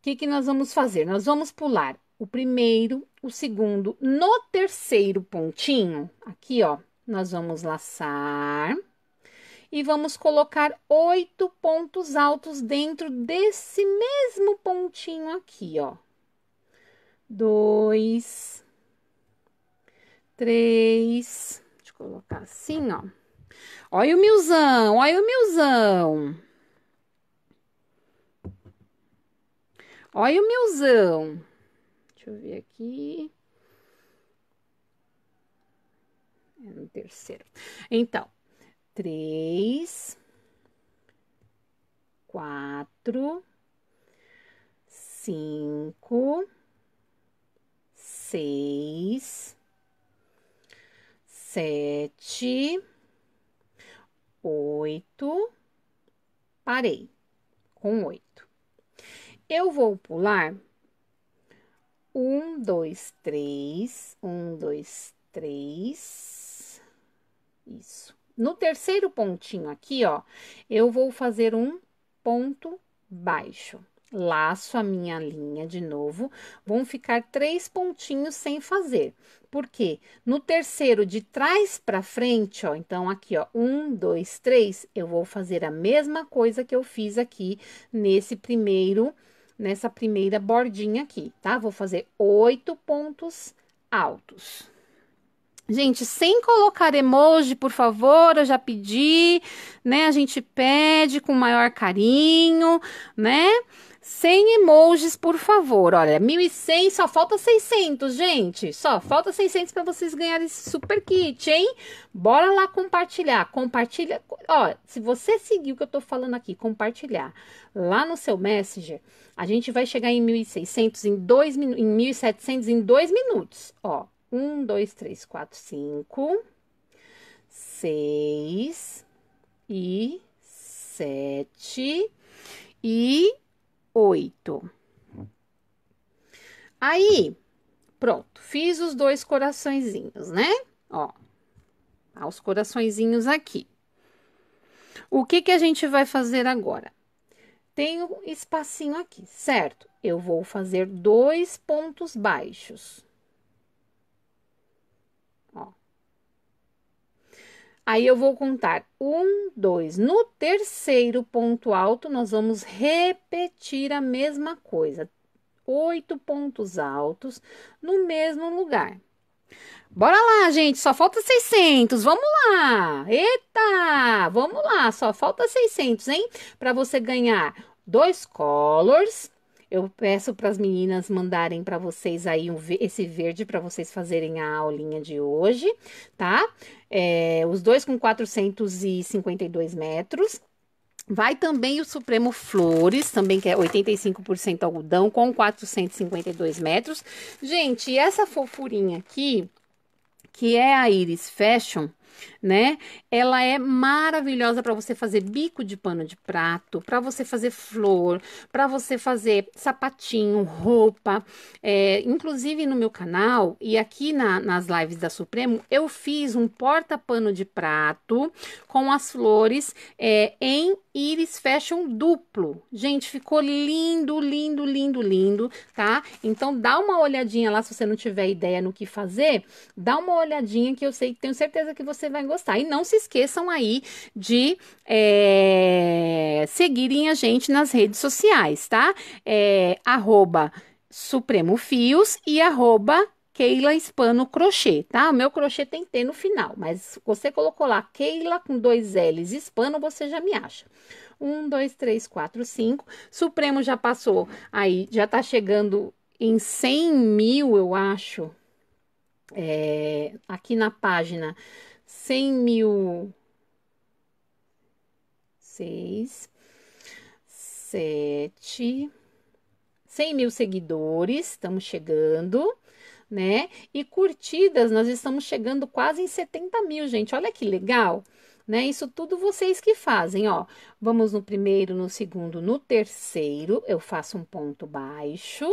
que, que nós vamos fazer? Nós vamos pular o primeiro, o segundo, no terceiro pontinho, aqui, ó, nós vamos laçar e vamos colocar oito pontos altos dentro desse mesmo pontinho aqui, ó. Dois, três, deixa eu colocar assim, ó. Olha o milzão, olha o milzão. Olha o milzão. Deixa eu ver aqui. É no terceiro. Então, três, quatro, cinco, seis, sete, oito. Parei com oito. Eu vou pular um, dois, três, um, dois, três. Isso. No terceiro pontinho aqui, ó, eu vou fazer um ponto baixo. Laço a minha linha de novo, vão ficar três pontinhos sem fazer. Porque no terceiro de trás para frente, ó, então aqui, ó, um, dois, três, eu vou fazer a mesma coisa que eu fiz aqui nesse primeiro, nessa primeira bordinha aqui, tá? Vou fazer oito pontos altos. Gente, sem colocar emoji, por favor, eu já pedi, né? A gente pede com maior carinho, né? Sem emojis, por favor. Olha, 1.100, só falta 600, gente. Só falta 600 para vocês ganharem esse super kit, hein? Bora lá compartilhar. Compartilha. Ó, se você seguir o que eu tô falando aqui, compartilhar lá no seu Messenger, a gente vai chegar em 1.600, em, dois, em 1.700, em 2 minutos. Ó, um, dois, três, quatro, cinco, seis e sete e oito. Aí, pronto, fiz os dois coraçõezinhos, né? Ó, tá os coraçõezinhos aqui. O que que a gente vai fazer agora? Tem um espacinho aqui, certo? Eu vou fazer dois pontos baixos. Aí eu vou contar um, dois. No terceiro ponto alto, nós vamos repetir a mesma coisa. Oito pontos altos no mesmo lugar. Bora lá, gente, só falta 600. Vamos lá. Eita! Vamos lá, só falta 600, hein? Para você ganhar dois colors eu peço para as meninas mandarem para vocês aí um, esse verde para vocês fazerem a aulinha de hoje, tá? É, os dois com 452 metros. Vai também o Supremo Flores, também que é 85% algodão, com 452 metros. Gente, essa fofurinha aqui, que é a Iris Fashion, né? Ela é maravilhosa para você fazer bico de pano de prato, para você fazer flor, para você fazer sapatinho, roupa. É, inclusive no meu canal e aqui na, nas lives da Supremo, eu fiz um porta-pano de prato com as flores é, em íris fashion duplo. Gente, ficou lindo, lindo, lindo, lindo, tá? Então dá uma olhadinha lá se você não tiver ideia no que fazer, dá uma olhadinha que eu sei, tenho certeza que você vai gostar gostar. E não se esqueçam aí de é, seguirem a gente nas redes sociais, tá? É, arroba Supremo Fios e arroba Keila Hispano Crochê, tá? O meu crochê tem T no final, mas você colocou lá Keila com dois L's Hispano, você já me acha. Um, dois, três, quatro, cinco. Supremo já passou aí, já tá chegando em 100 mil, eu acho, é, aqui na página. 100 mil. 6, 7, 100 mil seguidores, estamos chegando, né? E curtidas, nós estamos chegando quase em 70 mil, gente. Olha que legal, né? Isso tudo vocês que fazem, ó. Vamos no primeiro, no segundo, no terceiro, eu faço um ponto baixo.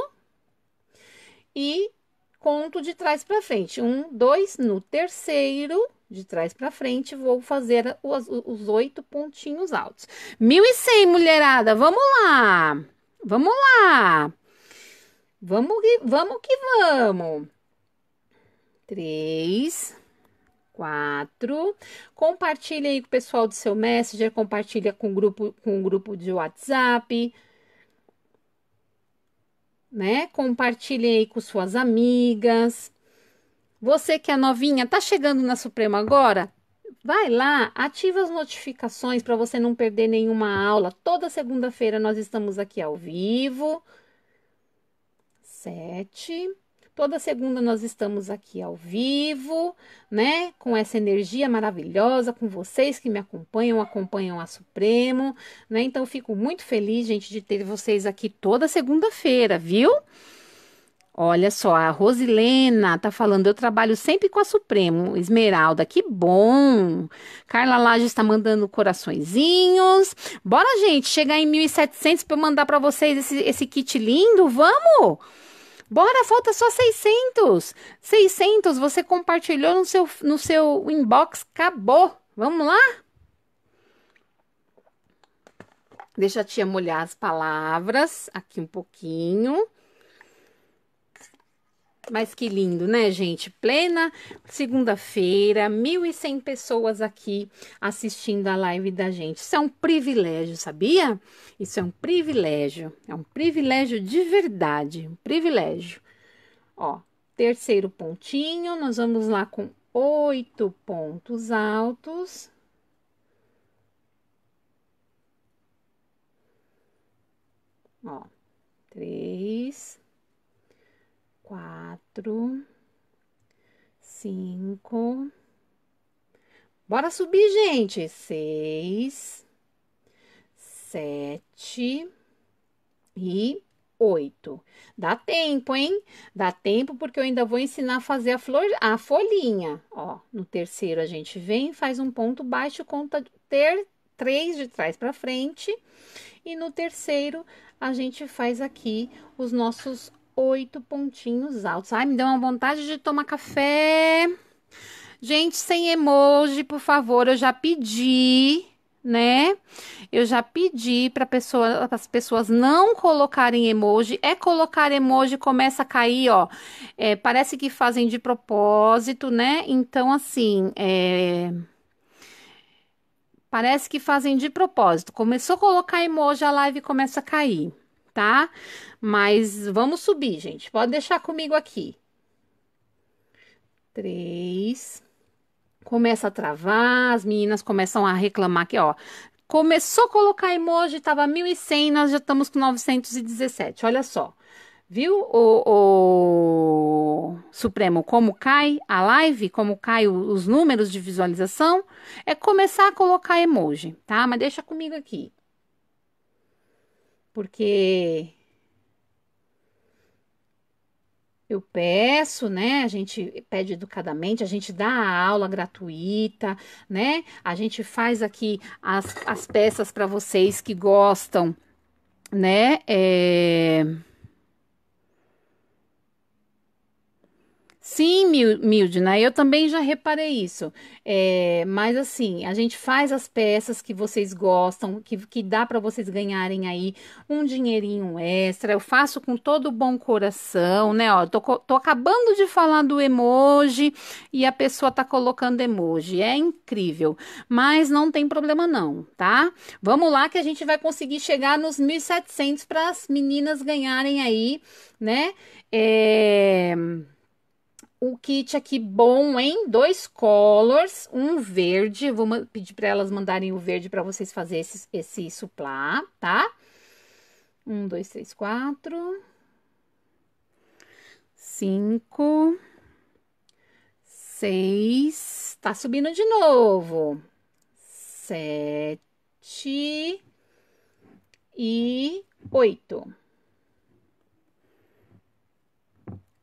E conto de trás para frente. Um, dois, no terceiro, de trás para frente, vou fazer os, os oito pontinhos altos. Mil e cem, mulherada, vamos lá! Vamos lá! Vamos que vamos! Que vamos. Três, quatro. Compartilha aí com o pessoal do seu Messenger, compartilha com o grupo, com o grupo de WhatsApp né? Compartilhe aí com suas amigas. Você que é novinha, tá chegando na Suprema agora? Vai lá, ativa as notificações para você não perder nenhuma aula. Toda segunda-feira nós estamos aqui ao vivo. Sete. Toda segunda nós estamos aqui ao vivo, né? Com essa energia maravilhosa, com vocês que me acompanham, acompanham a Supremo, né? Então fico muito feliz, gente, de ter vocês aqui toda segunda-feira, viu? Olha só, a Rosilena tá falando, eu trabalho sempre com a Supremo. Esmeralda, que bom! Carla Laje está mandando coraçõezinhos. Bora, gente, chegar em 1.700 para eu mandar para vocês esse, esse kit lindo, vamos! Bora, falta só 600. 600 você compartilhou no seu no seu inbox, acabou. Vamos lá? Deixa a tia molhar as palavras aqui um pouquinho. Mas que lindo, né, gente? Plena segunda-feira, 1.100 pessoas aqui assistindo a live da gente. Isso é um privilégio, sabia? Isso é um privilégio. É um privilégio de verdade. Um privilégio. Ó, terceiro pontinho, nós vamos lá com oito pontos altos. Ó, três quatro, cinco. Bora subir, gente. Seis, sete e oito. Dá tempo, hein? Dá tempo porque eu ainda vou ensinar a fazer a flor, a folhinha. Ó, no terceiro a gente vem, faz um ponto baixo, conta ter três de trás para frente. E no terceiro a gente faz aqui os nossos oito pontinhos altos. Ai, me deu uma vontade de tomar café. Gente, sem emoji, por favor, eu já pedi, né? Eu já pedi para pessoa, as pessoas não colocarem emoji. É colocar emoji, começa a cair, ó. É, parece que fazem de propósito, né? Então, assim, é... Parece que fazem de propósito. Começou a colocar emoji, a live começa a cair tá? Mas vamos subir, gente. Pode deixar comigo aqui. Três. Começa a travar, as meninas começam a reclamar que, ó, começou a colocar emoji, tava 1.100, nós já estamos com 917. Olha só. Viu o, o, Supremo como cai a live, como cai os números de visualização? É começar a colocar emoji, tá? Mas deixa comigo aqui porque eu peço, né? A gente pede educadamente, a gente dá a aula gratuita, né? A gente faz aqui as, as peças para vocês que gostam, né? É... Sim, Mildna, né? eu também já reparei isso. É, mas assim, a gente faz as peças que vocês gostam, que, que dá para vocês ganharem aí um dinheirinho extra. Eu faço com todo bom coração, né? Ó, tô, tô acabando de falar do emoji e a pessoa tá colocando emoji. É incrível. Mas não tem problema não, tá? Vamos lá que a gente vai conseguir chegar nos 1.700 para as meninas ganharem aí, né? É um kit aqui bom, em Dois colors, um verde. Vou pedir para elas mandarem o verde para vocês fazer esse, esse suplá, tá? Um, dois, três, quatro. Cinco. Seis. Tá subindo de novo. Sete. E oito.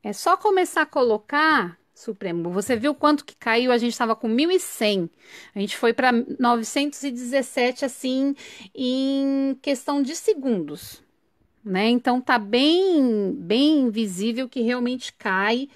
É só começar a colocar, Supremo, você viu quanto que caiu? A gente estava com 1.100. A gente foi para 917, assim, em questão de segundos. Né? Então tá bem, bem visível que realmente cai,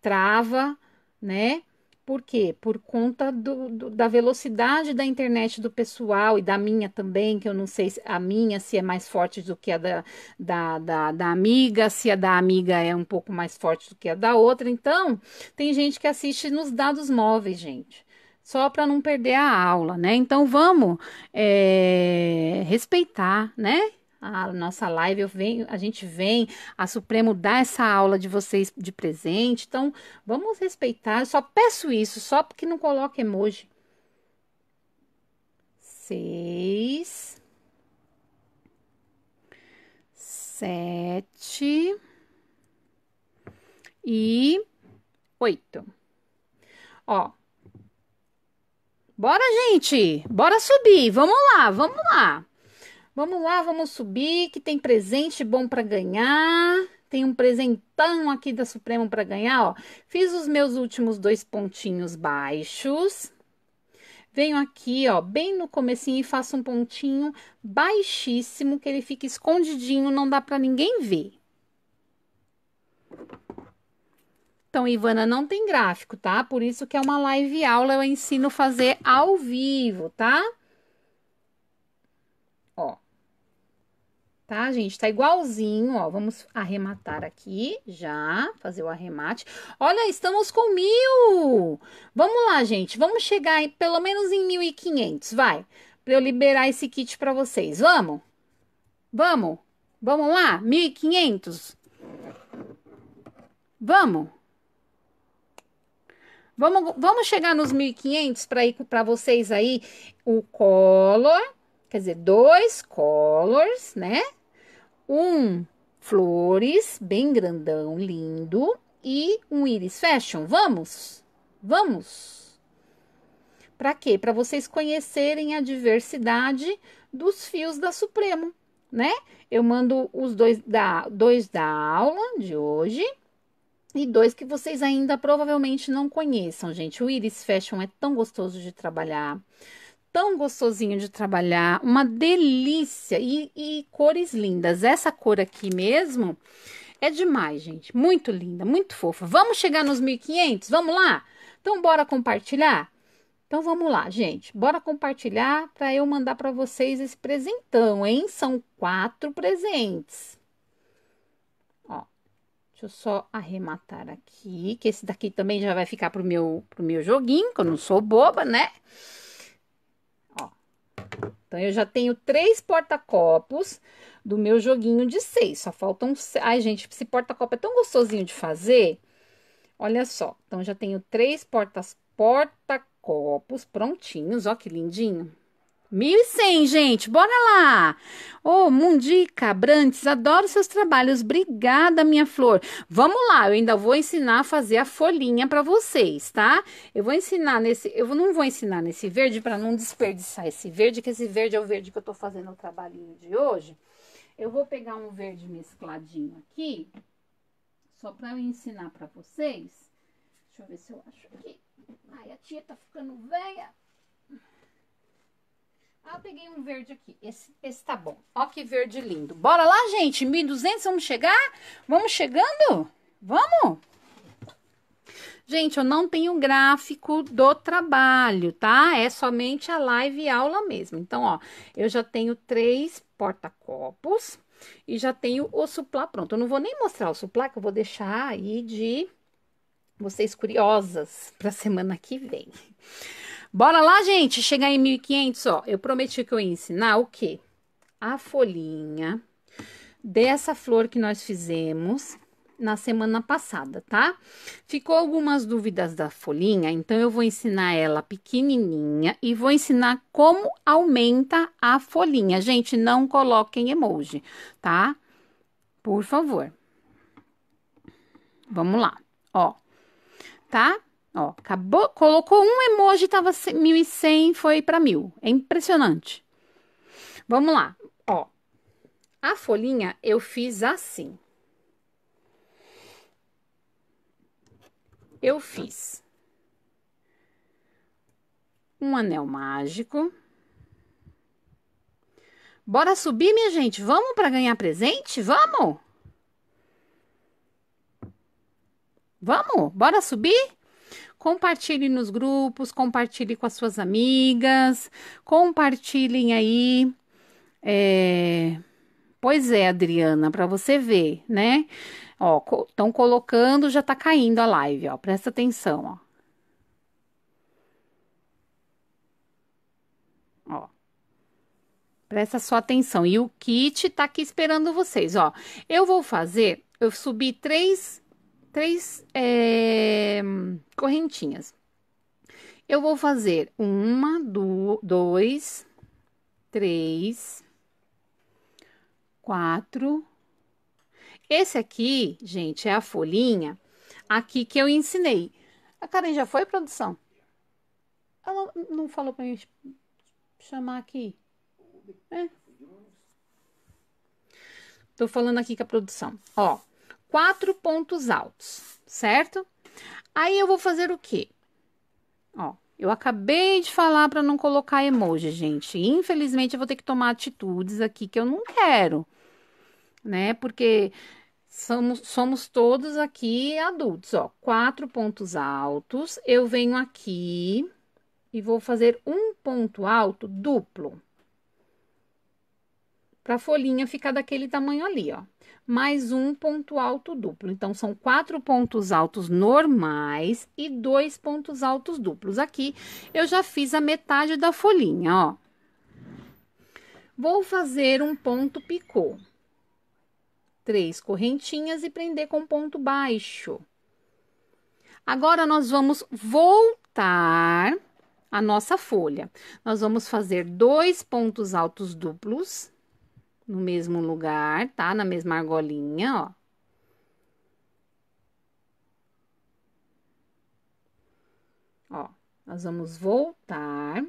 trava, né? Por quê? Por conta do, do, da velocidade da internet do pessoal e da minha também, que eu não sei se a minha se é mais forte do que a da, da, da, da amiga, se a da amiga é um pouco mais forte do que a da outra. Então, tem gente que assiste nos dados móveis, gente só para não perder a aula, né? Então vamos é, respeitar, né? a nossa live, eu venho, a gente vem, a Supremo dá essa aula de vocês de presente. Então, vamos respeitar. Eu só peço isso, só porque não coloca emoji. Seis. Sete. E oito. Ó. Bora, gente! Bora subir! Vamos lá, vamos lá! Vamos lá, vamos subir, que tem presente bom para ganhar. Tem um presentão aqui da Supremo para ganhar, ó. Fiz os meus últimos dois pontinhos baixos. Venho aqui, ó, bem no comecinho e faço um pontinho baixíssimo, que ele fica escondidinho, não dá para ninguém ver. Então, Ivana, não tem gráfico, tá? Por isso que é uma live aula, eu ensino fazer ao vivo, tá? tá, gente? Tá igualzinho, ó. Vamos arrematar aqui, já, fazer o arremate. Olha, estamos com mil! Vamos lá, gente, vamos chegar em, pelo menos em 1.500, vai. Pra eu liberar esse kit pra vocês, vamos? Vamos? Vamos lá? 1.500? Vamos? Vamos, vamos chegar nos 1.500 para ir para vocês aí o color, quer dizer, dois colors, né? um flores bem grandão, lindo e um íris fashion. Vamos? Vamos. Para quê? Para vocês conhecerem a diversidade dos fios da Supremo, né? Eu mando os dois da dois da aula de hoje e dois que vocês ainda provavelmente não conheçam, gente. O Iris Fashion é tão gostoso de trabalhar tão gostosinho de trabalhar, uma delícia e, e, cores lindas. Essa cor aqui mesmo é demais, gente. Muito linda, muito fofa. Vamos chegar nos 1.500? Vamos lá? Então, bora compartilhar? Então, vamos lá, gente. Bora compartilhar para eu mandar para vocês esse presentão, hein? São quatro presentes. Ó, deixa eu só arrematar aqui, que esse daqui também já vai ficar pro meu, pro meu joguinho, que eu não sou boba, né? Então, eu já tenho três porta-copos do meu joguinho de seis. Só faltam. Ai, gente, esse porta-copo é tão gostosinho de fazer. Olha só. Então, já tenho três portas, porta-copos prontinhos. Ó, que lindinho. 1.100, gente, bora lá! Ô, oh, Mundica, Brantes, adoro seus trabalhos. Obrigada, minha flor. Vamos lá, eu ainda vou ensinar a fazer a folhinha para vocês, tá? Eu vou ensinar nesse, eu não vou ensinar nesse verde para não desperdiçar esse verde, que esse verde é o verde que eu tô fazendo o trabalhinho de hoje. Eu vou pegar um verde mescladinho aqui, só para eu ensinar para vocês. Deixa eu ver se eu acho aqui. Ai, a tia tá ficando velha. Ah, peguei um verde aqui. Esse, esse tá bom. Ó que verde lindo. Bora lá, gente. 1.200, vamos chegar? Vamos chegando? Vamos? Gente, eu não tenho gráfico do trabalho, tá? É somente a live e aula mesmo. Então, ó, eu já tenho três porta-copos e já tenho o suplá pronto. Eu não vou nem mostrar o suplá, que eu vou deixar aí de vocês curiosas para a semana que vem. Bora lá, gente, chegar em 1500, ó. Eu prometi que eu ia ensinar o quê? A folhinha dessa flor que nós fizemos na semana passada, tá? Ficou algumas dúvidas da folhinha, então eu vou ensinar ela pequenininha e vou ensinar como aumenta a folhinha. Gente, não coloquem emoji, tá? Por favor. Vamos lá, ó. Tá? Ó, acabou, colocou um emoji, tava 1.100, foi para 1.000. É impressionante. Vamos lá, ó. A folhinha eu fiz assim. Eu fiz um anel mágico. Bora subir, minha gente. Vamos para ganhar presente? Vamos? Vamos? Bora subir? compartilhe nos grupos, compartilhe com as suas amigas, compartilhem aí. É... Pois é, Adriana, para você ver, né? Ó, estão co colocando, já tá caindo a live, ó. Presta atenção, ó. Ó. Presta sua atenção. E o kit tá aqui esperando vocês, ó. Eu vou fazer, eu subi três três é, correntinhas. Eu vou fazer uma, do, dois, três, quatro. Esse aqui, gente, é a folhinha aqui que eu ensinei. A Karen já foi, produção? Ela não falou para me chamar aqui? É. Tô falando aqui com a produção. Ó, quatro pontos altos, certo? Aí eu vou fazer o quê? Ó, eu acabei de falar para não colocar emoji, gente. Infelizmente eu vou ter que tomar atitudes aqui que eu não quero, né? Porque somos, somos todos aqui adultos, ó. Quatro pontos altos. Eu venho aqui e vou fazer um ponto alto duplo para a folhinha ficar daquele tamanho ali, ó. Mais um ponto alto duplo. Então, são quatro pontos altos normais e dois pontos altos duplos. Aqui, eu já fiz a metade da folhinha, ó. Vou fazer um ponto picô. Três correntinhas e prender com ponto baixo. Agora, nós vamos voltar a nossa folha. Nós vamos fazer dois pontos altos duplos no mesmo lugar, tá? Na mesma argolinha, ó. Ó, nós vamos voltar.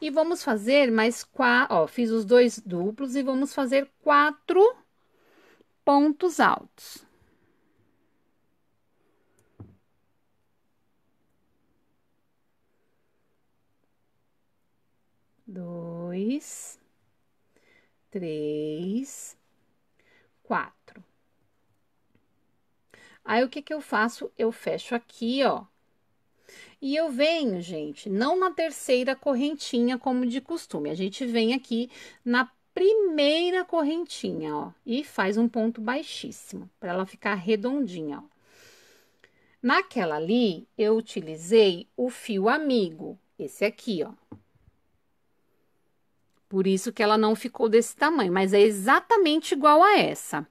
E vamos fazer mais quatro, ó, fiz os dois duplos e vamos fazer quatro pontos altos. Dois dois, três, quatro. Aí, o que que eu faço? Eu fecho aqui, ó. E eu venho, gente, não na terceira correntinha, como de costume. A gente vem aqui na primeira correntinha, ó, e faz um ponto baixíssimo, para ela ficar redondinha, ó. Naquela ali, eu utilizei o fio amigo, esse aqui, ó. Por isso que ela não ficou desse tamanho, mas é exatamente igual a essa.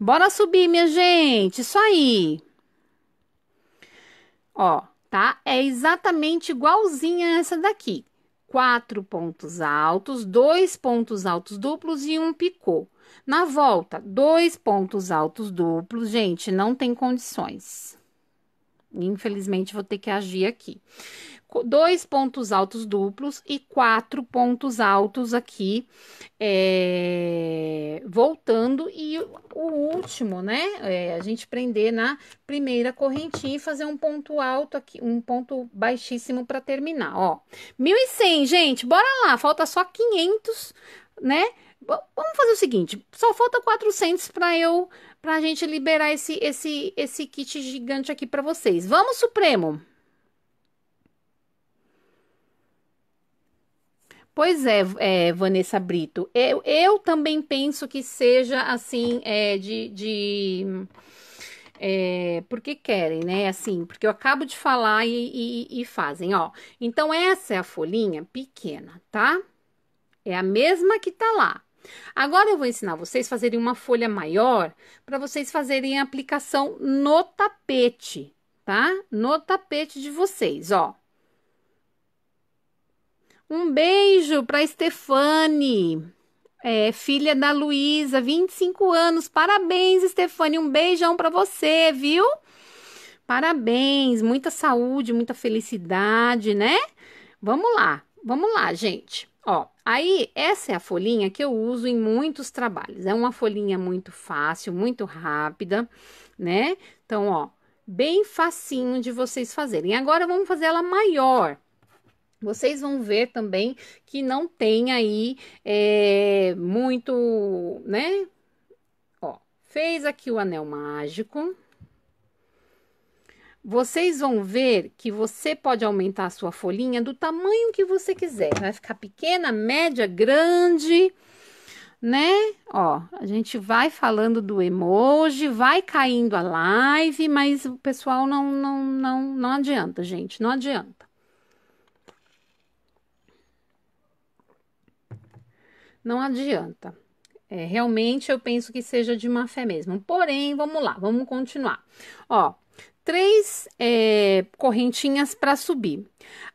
Bora subir, minha gente, isso aí. Ó, tá? É exatamente igualzinha essa daqui. Quatro pontos altos, dois pontos altos duplos e um picô. Na volta, dois pontos altos duplos, gente, não tem condições. Infelizmente, vou ter que agir aqui dois pontos altos duplos e quatro pontos altos aqui é, voltando e o último, né? É, a gente prender na primeira correntinha e fazer um ponto alto aqui, um ponto baixíssimo para terminar, ó. 1.100, gente, bora lá, falta só 500, né? Vamos fazer o seguinte, só falta 400 para eu, para a gente liberar esse, esse, esse kit gigante aqui para vocês. Vamos, Supremo! Pois é, é Vanessa Brito. Eu, eu, também penso que seja assim, é, de. de é, porque querem, né? Assim, porque eu acabo de falar e, e, e fazem, ó. Então, essa é a folhinha pequena, tá? É a mesma que tá lá. Agora eu vou ensinar vocês a fazerem uma folha maior para vocês fazerem a aplicação no tapete, tá? No tapete de vocês, ó. Um beijo para Stefane, é, filha da Luísa, 25 anos. Parabéns, Stefane. Um beijão para você, viu? Parabéns, muita saúde, muita felicidade, né? Vamos lá, vamos lá, gente. Ó, aí essa é a folhinha que eu uso em muitos trabalhos. É uma folhinha muito fácil, muito rápida, né? Então, ó, bem facinho de vocês fazerem. Agora vamos fazer ela maior. Vocês vão ver também que não tem aí é, muito, né? Ó, fez aqui o anel mágico. Vocês vão ver que você pode aumentar a sua folhinha do tamanho que você quiser. Vai ficar pequena, média, grande, né? Ó, a gente vai falando do emoji, vai caindo a live, mas o pessoal não, não, não, não adianta, gente, não adianta. não adianta. É, realmente eu penso que seja de má fé mesmo. Porém, vamos lá, vamos continuar. Ó, três é, correntinhas para subir.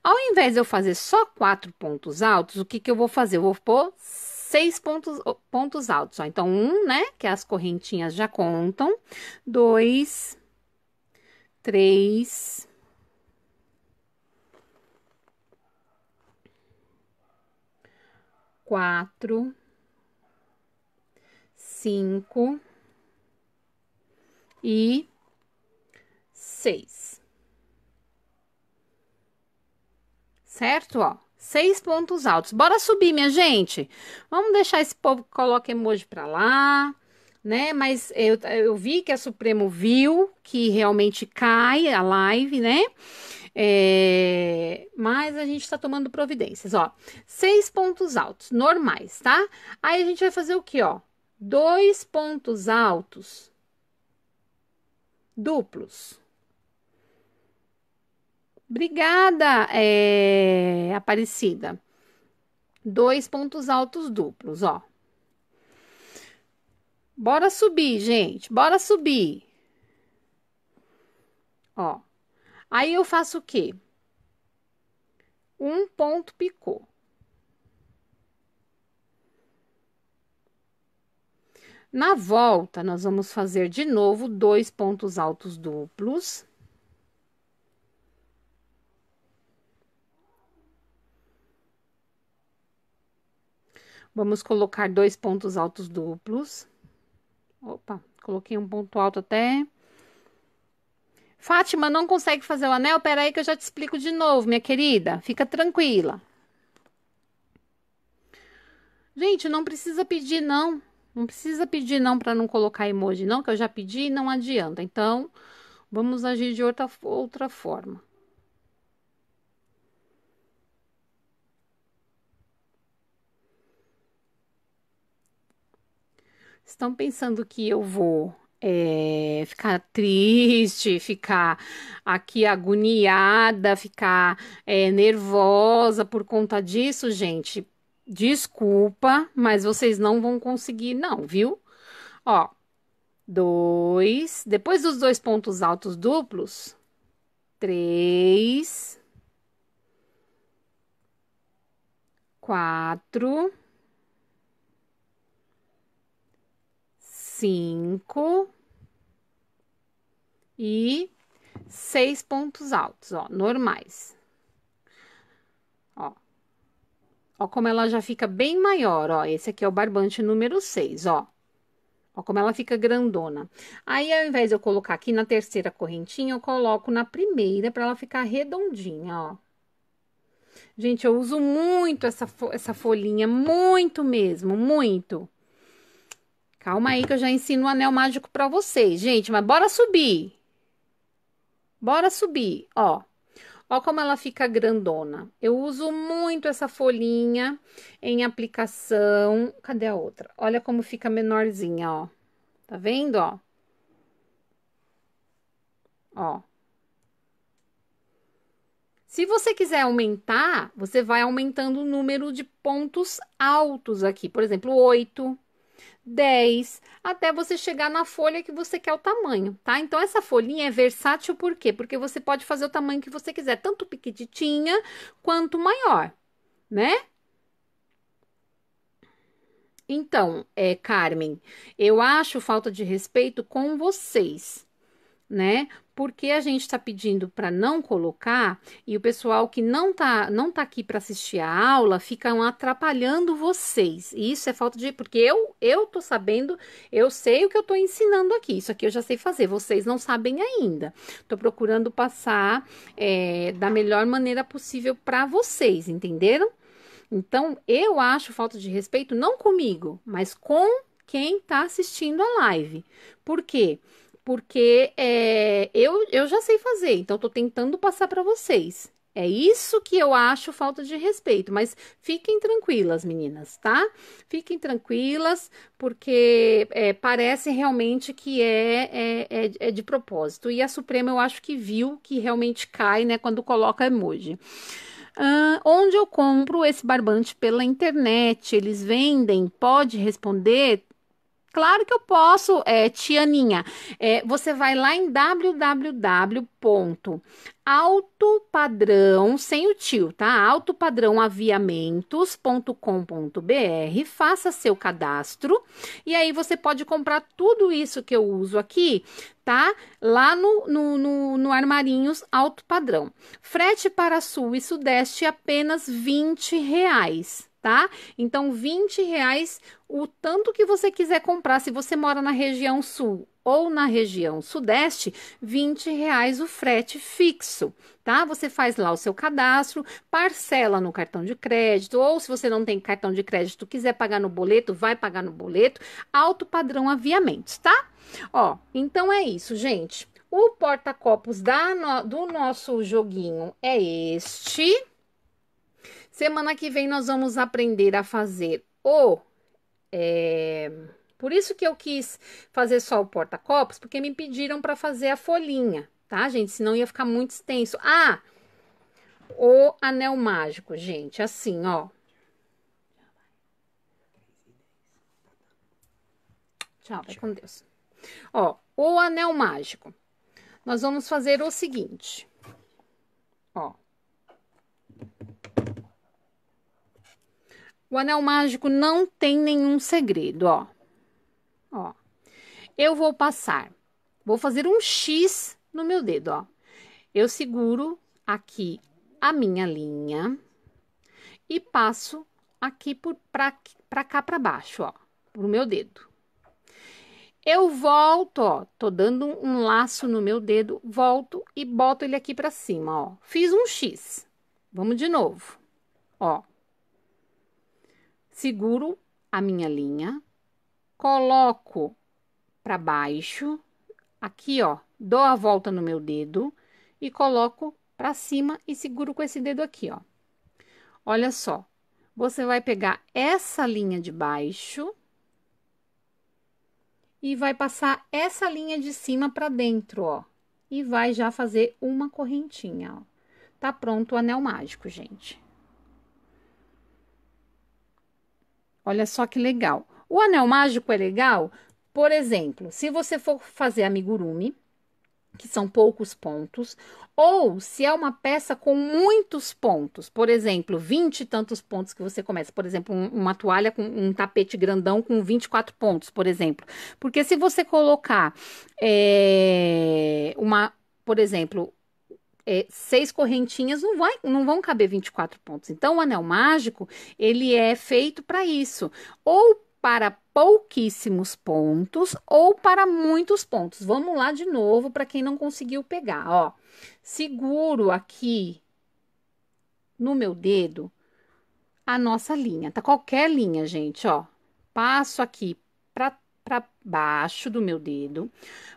Ao invés de eu fazer só quatro pontos altos, o que, que eu vou fazer? Eu vou pôr seis pontos, pontos altos. Ó. Então, um, né? Que as correntinhas já contam. Dois, três, quatro, cinco e seis. Certo, ó. Seis pontos altos. Bora subir, minha gente. Vamos deixar esse povo que coloca emoji pra lá, né? Mas eu, eu vi que a Supremo viu que realmente cai a live, né? É, mas a gente está tomando providências, ó. Seis pontos altos, normais, tá? Aí a gente vai fazer o que, ó? Dois pontos altos duplos. Obrigada, é, Aparecida. Dois pontos altos duplos, ó. Bora subir, gente. Bora subir. Ó. Aí eu faço o quê? Um ponto picô. Na volta, nós vamos fazer de novo dois pontos altos duplos. Vamos colocar dois pontos altos duplos. Opa, coloquei um ponto alto até Fátima não consegue fazer o anel? Peraí que eu já te explico de novo, minha querida. Fica tranquila. Gente, não precisa pedir não. Não precisa pedir não para não colocar emoji não, que eu já pedi e não adianta. Então, vamos agir de outra, outra forma. Estão pensando que eu vou é, ficar triste, ficar aqui agoniada, ficar é, nervosa por conta disso, gente, desculpa, mas vocês não vão conseguir, não, viu? Ó, dois, depois dos dois pontos altos duplos, três, quatro. cinco e seis pontos altos, ó, normais. Ó. Ó como ela já fica bem maior, ó. Esse aqui é o barbante número seis, ó. Ó como ela fica grandona. Aí, ao invés de eu colocar aqui na terceira correntinha, eu coloco na primeira para ela ficar redondinha, ó. Gente, eu uso muito essa, fo essa folhinha, muito mesmo, muito. Calma aí que eu já ensino o anel mágico para vocês, gente. Mas bora subir. Bora subir, ó. Ó como ela fica grandona. Eu uso muito essa folhinha em aplicação. Cadê a outra? Olha como fica menorzinha, ó. Tá vendo, ó? Ó. Se você quiser aumentar, você vai aumentando o número de pontos altos aqui. Por exemplo, oito. 10, até você chegar na folha que você quer o tamanho, tá? Então, essa folhinha é versátil por quê? Porque você pode fazer o tamanho que você quiser, tanto pequitinha quanto maior, né? Então, é, Carmen, eu acho falta de respeito com vocês né? Porque a gente está pedindo para não colocar e o pessoal que não tá não tá aqui para assistir a aula ficam atrapalhando vocês. E isso é falta de porque eu eu tô sabendo, eu sei o que eu tô ensinando aqui. Isso aqui eu já sei fazer, vocês não sabem ainda. Tô procurando passar é, da melhor maneira possível para vocês, entenderam? Então eu acho falta de respeito não comigo, mas com quem está assistindo a live. Por quê? porque é, eu, eu já sei fazer, então estou tentando passar para vocês. É isso que eu acho falta de respeito, mas fiquem tranquilas, meninas, tá? Fiquem tranquilas, porque é, parece realmente que é, é, é, é de propósito. E a Suprema eu acho que viu que realmente cai, né, quando coloca emoji. Uh, onde eu compro esse barbante pela internet? Eles vendem? Pode responder? Claro que eu posso, é, Tianinha. É, você vai lá em www sem o tio, tá? autopadrãoaviamentos.com.br, faça seu cadastro e aí você pode comprar tudo isso que eu uso aqui, tá? Lá no, no, no, no armarinhos alto padrão. Frete para sul e sudeste apenas 20 reais tá? Então, 20 reais o tanto que você quiser comprar. Se você mora na região sul ou na região sudeste, 20 reais o frete fixo, tá? Você faz lá o seu cadastro, parcela no cartão de crédito, ou se você não tem cartão de crédito, quiser pagar no boleto, vai pagar no boleto, alto padrão aviamentos, tá? Ó, então é isso, gente. O porta-copos no, do nosso joguinho é este, Semana que vem nós vamos aprender a fazer o. É... Por isso que eu quis fazer só o porta-copos, porque me pediram para fazer a folhinha, tá, gente? Senão ia ficar muito extenso. Ah! O anel mágico, gente, assim, ó. Tchau, vai com Deus. Ó, o anel mágico. Nós vamos fazer o seguinte. O anel mágico não tem nenhum segredo, ó. Ó. Eu vou passar. Vou fazer um X no meu dedo, ó. Eu seguro aqui a minha linha e passo aqui por pra, pra cá para baixo, ó, pro meu dedo. Eu volto, ó, tô dando um laço no meu dedo, volto e boto ele aqui para cima, ó. Fiz um X. Vamos de novo. Ó, seguro a minha linha, coloco para baixo, aqui ó, dou a volta no meu dedo e coloco para cima e seguro com esse dedo aqui ó. Olha só, você vai pegar essa linha de baixo e vai passar essa linha de cima para dentro, ó, e vai já fazer uma correntinha, ó. Tá pronto o anel mágico, gente. Olha só que legal. O anel mágico é legal, por exemplo, se você for fazer amigurumi, que são poucos pontos, ou se é uma peça com muitos pontos, por exemplo, 20 e tantos pontos que você começa, por exemplo, um, uma toalha com um tapete grandão com 24 pontos, por exemplo. Porque se você colocar é, uma, por exemplo, é, seis correntinhas não, vai, não vão caber 24 pontos. Então, o anel mágico, ele é feito para isso. Ou para pouquíssimos pontos ou para muitos pontos. Vamos lá de novo para quem não conseguiu pegar, ó. Seguro aqui no meu dedo a nossa linha, tá? Qualquer linha, gente, ó. Passo aqui para baixo do meu dedo,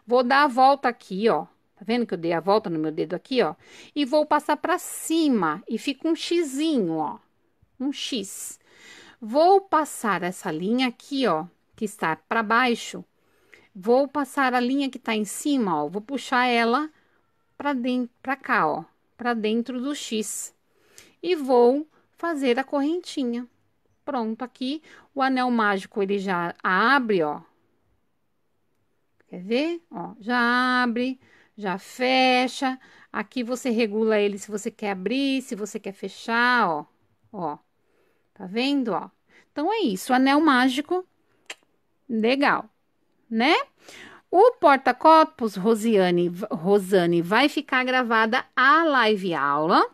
vou dar a volta aqui, ó, Tá vendo que eu dei a volta no meu dedo aqui, ó? E vou passar para cima e fica um xizinho, ó. Um x. Vou passar essa linha aqui, ó, que está para baixo. Vou passar a linha que tá em cima, ó. Vou puxar ela para dentro, para cá, ó, para dentro do x. E vou fazer a correntinha. Pronto, aqui o anel mágico ele já abre, ó. Quer ver? Ó, já abre já fecha. Aqui você regula ele se você quer abrir, se você quer fechar, ó. Ó. Tá vendo, ó? Então é isso, anel mágico. Legal, né? O porta-copos, Rosiane, Rosane, vai ficar gravada a live aula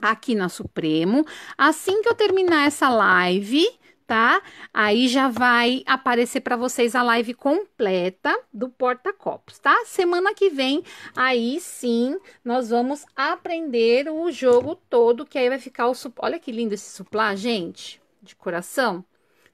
aqui na Supremo. Assim que eu terminar essa live, tá? Aí já vai aparecer para vocês a live completa do porta-copos, tá? Semana que vem, aí sim, nós vamos aprender o jogo todo, que aí vai ficar o... Olha que lindo esse suplá, gente, de coração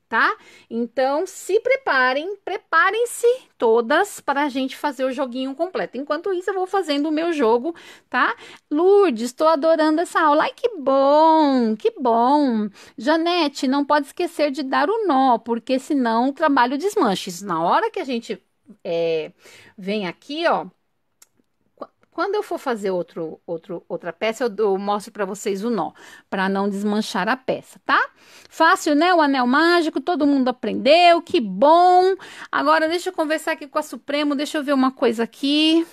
tá? Então, se preparem, preparem-se todas para a gente fazer o joguinho completo. Enquanto isso, eu vou fazendo o meu jogo, tá? Lourdes, estou adorando essa aula. Ai, que bom, que bom. Janete, não pode esquecer de dar o nó, porque senão o trabalho desmancha. Na hora que a gente é, vem aqui, ó, quando eu for fazer outro, outro, outra peça, eu, eu mostro para vocês o nó, para não desmanchar a peça, tá? Fácil, né? O anel mágico, todo mundo aprendeu, que bom! Agora, deixa eu conversar aqui com a Supremo, deixa eu ver uma coisa aqui.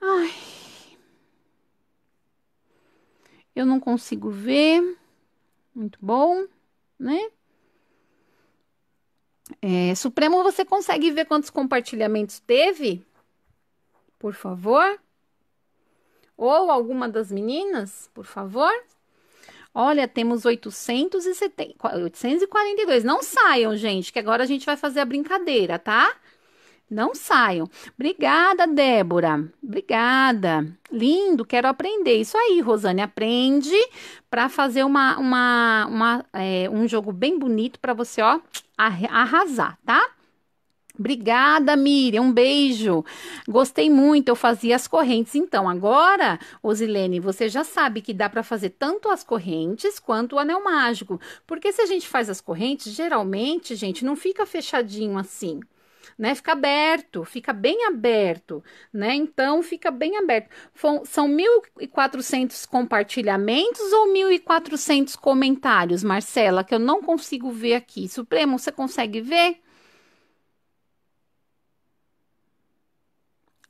Ai. Eu não consigo ver. Muito bom, né? É, Supremo, você consegue ver quantos compartilhamentos teve? por favor? Ou alguma das meninas, por favor? Olha, temos 870, 842. Não saiam, gente, que agora a gente vai fazer a brincadeira, tá? Não saiam. Obrigada, Débora. Obrigada. Lindo, quero aprender. Isso aí, Rosane. Aprende para fazer uma, uma, uma é, um jogo bem bonito para você, ó, arrasar, tá? Obrigada, Miriam. Um beijo. Gostei muito. Eu fazia as correntes. Então, agora, Osilene, você já sabe que dá para fazer tanto as correntes quanto o anel mágico. Porque se a gente faz as correntes, geralmente, gente, não fica fechadinho assim né? Fica aberto, fica bem aberto, né? Então fica bem aberto. Fom, são 1.400 compartilhamentos ou 1.400 comentários, Marcela, que eu não consigo ver aqui. Supremo, você consegue ver?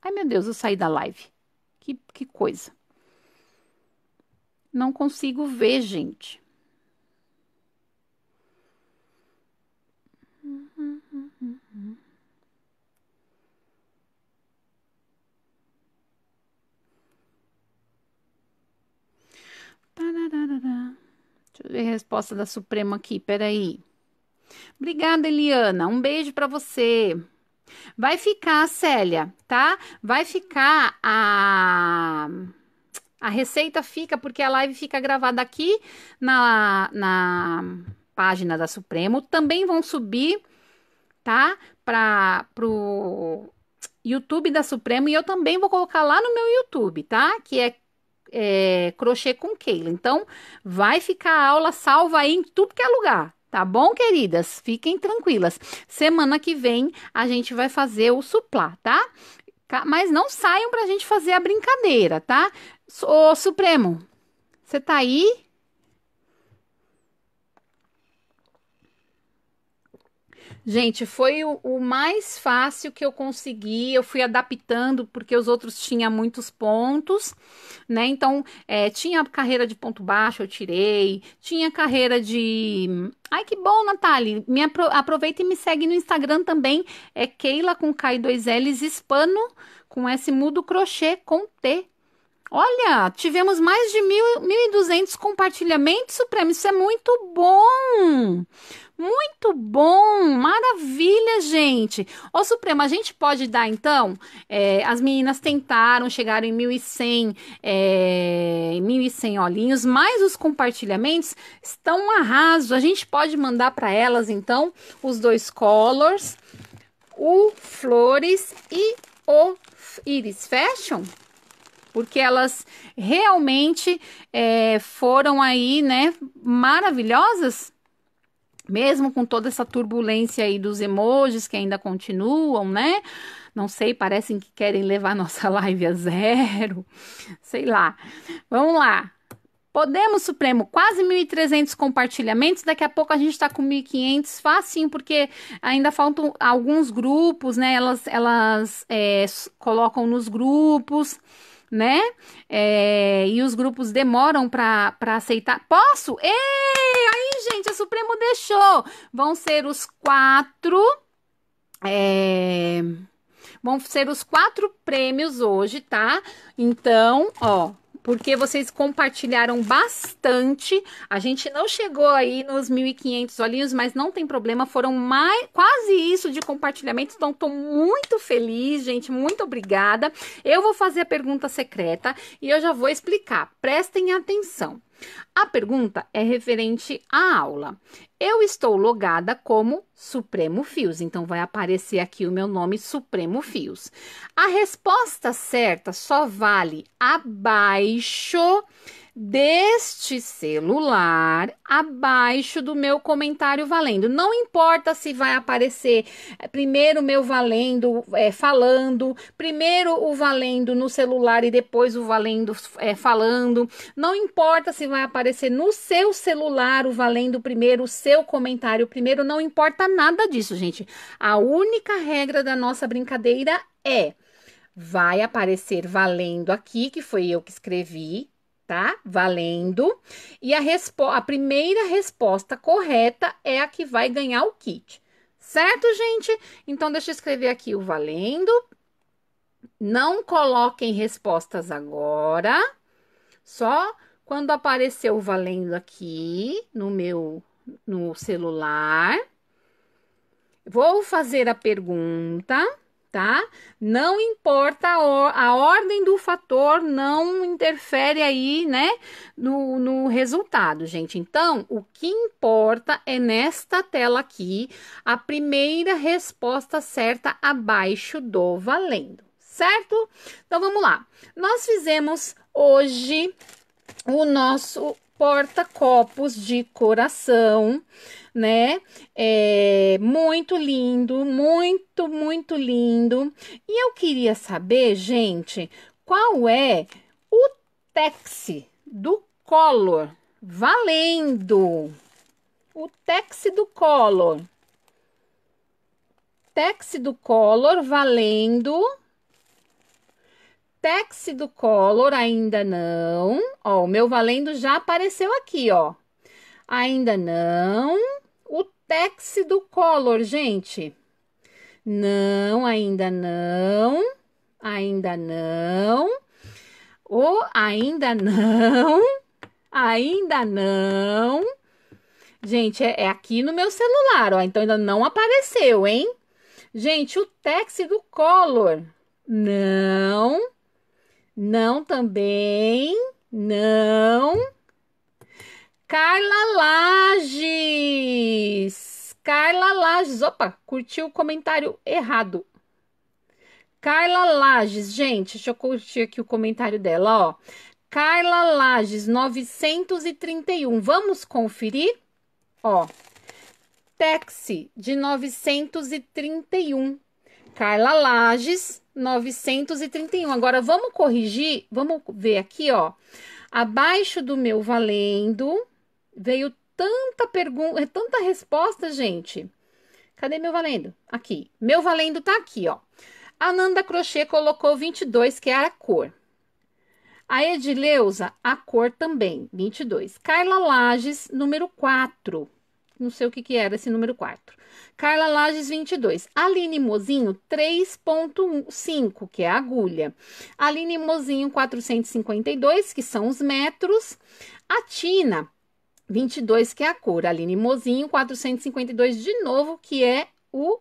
Ai, meu Deus, eu saí da live. Que, que coisa. Não consigo ver, gente. Deixa eu ver a resposta da Suprema aqui, peraí. Obrigada, Eliana. Um beijo para você. Vai ficar, Célia, tá? Vai ficar a. A receita fica porque a live fica gravada aqui na, na página da Supremo. Também vão subir, tá? Para pro YouTube da Supremo. E eu também vou colocar lá no meu YouTube, tá? Que é é, crochê com Keila. Então, vai ficar a aula salva aí em tudo que é lugar, Tá bom, queridas? Fiquem tranquilas. Semana que vem a gente vai fazer o suplá, tá? Mas não saiam para a gente fazer a brincadeira, tá? Ô, Supremo, você tá aí? Gente, foi o, o, mais fácil que eu consegui. Eu fui adaptando porque os outros tinham muitos pontos, né? Então, é, tinha carreira de ponto baixo, eu tirei. Tinha carreira de. Ai, que bom, Natália. Me apro... Aproveita e me segue no Instagram também. É Keila com K2Ls Hispano com S mudo crochê com T. Olha, tivemos mais de mil, 1.200 compartilhamentos, Supremo. Isso é muito bom! Muito bom! Maravilha, gente! Ô, Supremo, a gente pode dar, então? É, as meninas tentaram, chegaram em 1.100, é, 1.100 olhinhos, mas os compartilhamentos estão um arraso. A gente pode mandar para elas, então, os dois colors, o flores e o iris fashion? porque elas realmente é, foram aí, né, maravilhosas mesmo com toda essa turbulência aí dos emojis que ainda continuam, né? Não sei, parecem que querem levar nossa live a zero. Sei lá. Vamos lá. Podemos Supremo, quase 1.300 compartilhamentos. Daqui a pouco a gente está com 1.500, facinho, porque ainda faltam alguns grupos, né? Elas, elas é, colocam nos grupos né? É, e os grupos demoram para aceitar. Posso? Ei, aí, gente, a Supremo deixou. Vão ser os quatro. É, vão ser os quatro prêmios hoje, tá? Então, ó, porque vocês compartilharam bastante. A gente não chegou aí nos 1.500 olhinhos, mas não tem problema, foram mais, quase isso de compartilhamento. Então, tô muito feliz, gente, muito obrigada. Eu vou fazer a pergunta secreta e eu já vou explicar. Prestem atenção. A pergunta é referente à aula. Eu estou logada como Supremo Fios, então vai aparecer aqui o meu nome Supremo Fios. A resposta certa só vale abaixo deste celular abaixo do meu comentário valendo. Não importa se vai aparecer eh, primeiro o meu valendo é, falando, primeiro o valendo no celular e depois o valendo é, falando. Não importa se vai aparecer no seu celular o valendo primeiro, o seu comentário primeiro. Não importa nada disso, gente. A única regra da nossa brincadeira é. Vai aparecer valendo aqui, que foi eu que escrevi, tá? Valendo. E a, a primeira resposta correta é a que vai ganhar o kit. Certo, gente? Então, deixa eu escrever aqui o valendo. Não coloquem respostas agora. Só quando aparecer o valendo aqui no meu no celular. Vou fazer a pergunta tá? Não importa a, or a ordem do fator, não interfere aí, né, no, no resultado, gente. Então, o que importa é nesta tela aqui a primeira resposta certa abaixo do valendo, certo? Então, vamos lá. Nós fizemos hoje o nosso porta-copos de coração, né? É muito lindo, muito, muito lindo. E eu queria saber, gente, qual é o texi do color? valendo. O texi do color? Texi do color? valendo Tex do Collor ainda não. Ó, o meu valendo já apareceu aqui, ó. Ainda não. O Tex do Collor, gente. Não, ainda não. Ainda não. O ainda não. Ainda não. Gente, é, é aqui no meu celular, ó. Então ainda não apareceu, hein? Gente, o Tex do Collor. Não. Não também. Não. Carla Lages. Carla Lages. Opa, curtiu o comentário errado. Carla Lages, gente, deixa eu curtir aqui o comentário dela, ó. Carla Lages 931. Vamos conferir? Ó. Taxi de 931. Carla Lages, 931. Agora vamos corrigir, vamos ver aqui, ó. Abaixo do meu valendo veio tanta pergunta, é tanta resposta, gente. Cadê meu valendo? Aqui. Meu valendo tá aqui, ó. A Nanda Crochê colocou 22, que era é a cor. A Edileuza, a cor também, 22. Carla Lages, número 4. Não sei o que, que era esse número 4. Carla Lages, 22. Aline Mozinho, 3,5, que é a agulha. Aline Mozinho, 452, que são os metros. A Tina, 22, que é a cor. Aline Mozinho, 452, de novo, que é o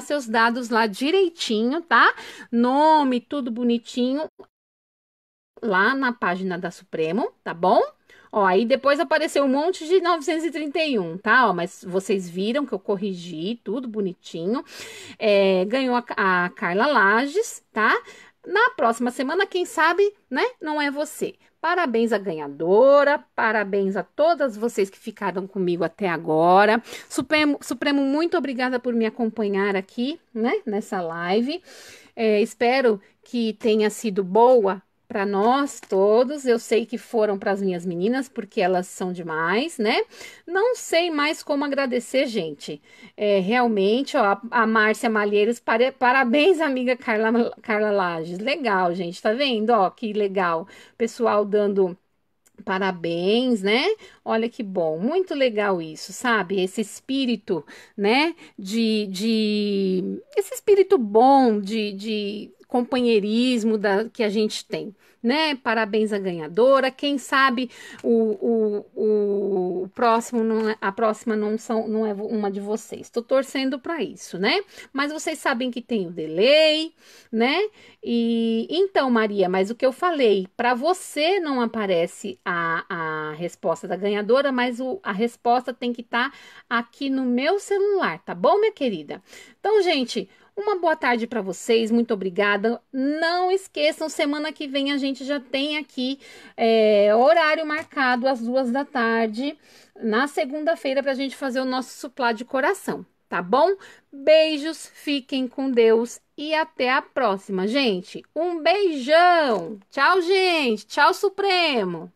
seus dados lá direitinho, tá? Nome, tudo bonitinho lá na página da Supremo, tá bom? Ó, aí depois apareceu um monte de 931, tá? Ó, mas vocês viram que eu corrigi tudo bonitinho. É, ganhou a, a Carla Lages, tá? Na próxima semana, quem sabe, né? Não é você. Parabéns à ganhadora, parabéns a todas vocês que ficaram comigo até agora. Supremo, Supremo muito obrigada por me acompanhar aqui, né? Nessa live. É, espero que tenha sido boa para nós todos. Eu sei que foram para as minhas meninas, porque elas são demais, né? Não sei mais como agradecer, gente. É, realmente, ó, a Márcia Malheiros, parabéns, amiga Carla, Carla Lages. Legal, gente, tá vendo? Ó, que legal. Pessoal dando. Parabéns, né? Olha que bom, muito legal isso, sabe? Esse espírito, né? De, de... esse espírito bom de, de companheirismo da, que a gente tem. Né? Parabéns à ganhadora. Quem sabe o, o, o próximo não é, a próxima não são não é uma de vocês. Estou torcendo para isso, né? Mas vocês sabem que tem o delay, né? E então Maria, mas o que eu falei para você não aparece a, a resposta da ganhadora, mas o, a resposta tem que estar tá aqui no meu celular, tá bom, minha querida? Então, gente, uma boa tarde para vocês, muito obrigada. Não esqueçam, semana que vem a gente já tem aqui é, horário marcado às duas da tarde, na segunda-feira, para a gente fazer o nosso suplá de coração, tá bom? Beijos, fiquem com Deus e até a próxima, gente. Um beijão! Tchau, gente! Tchau, Supremo!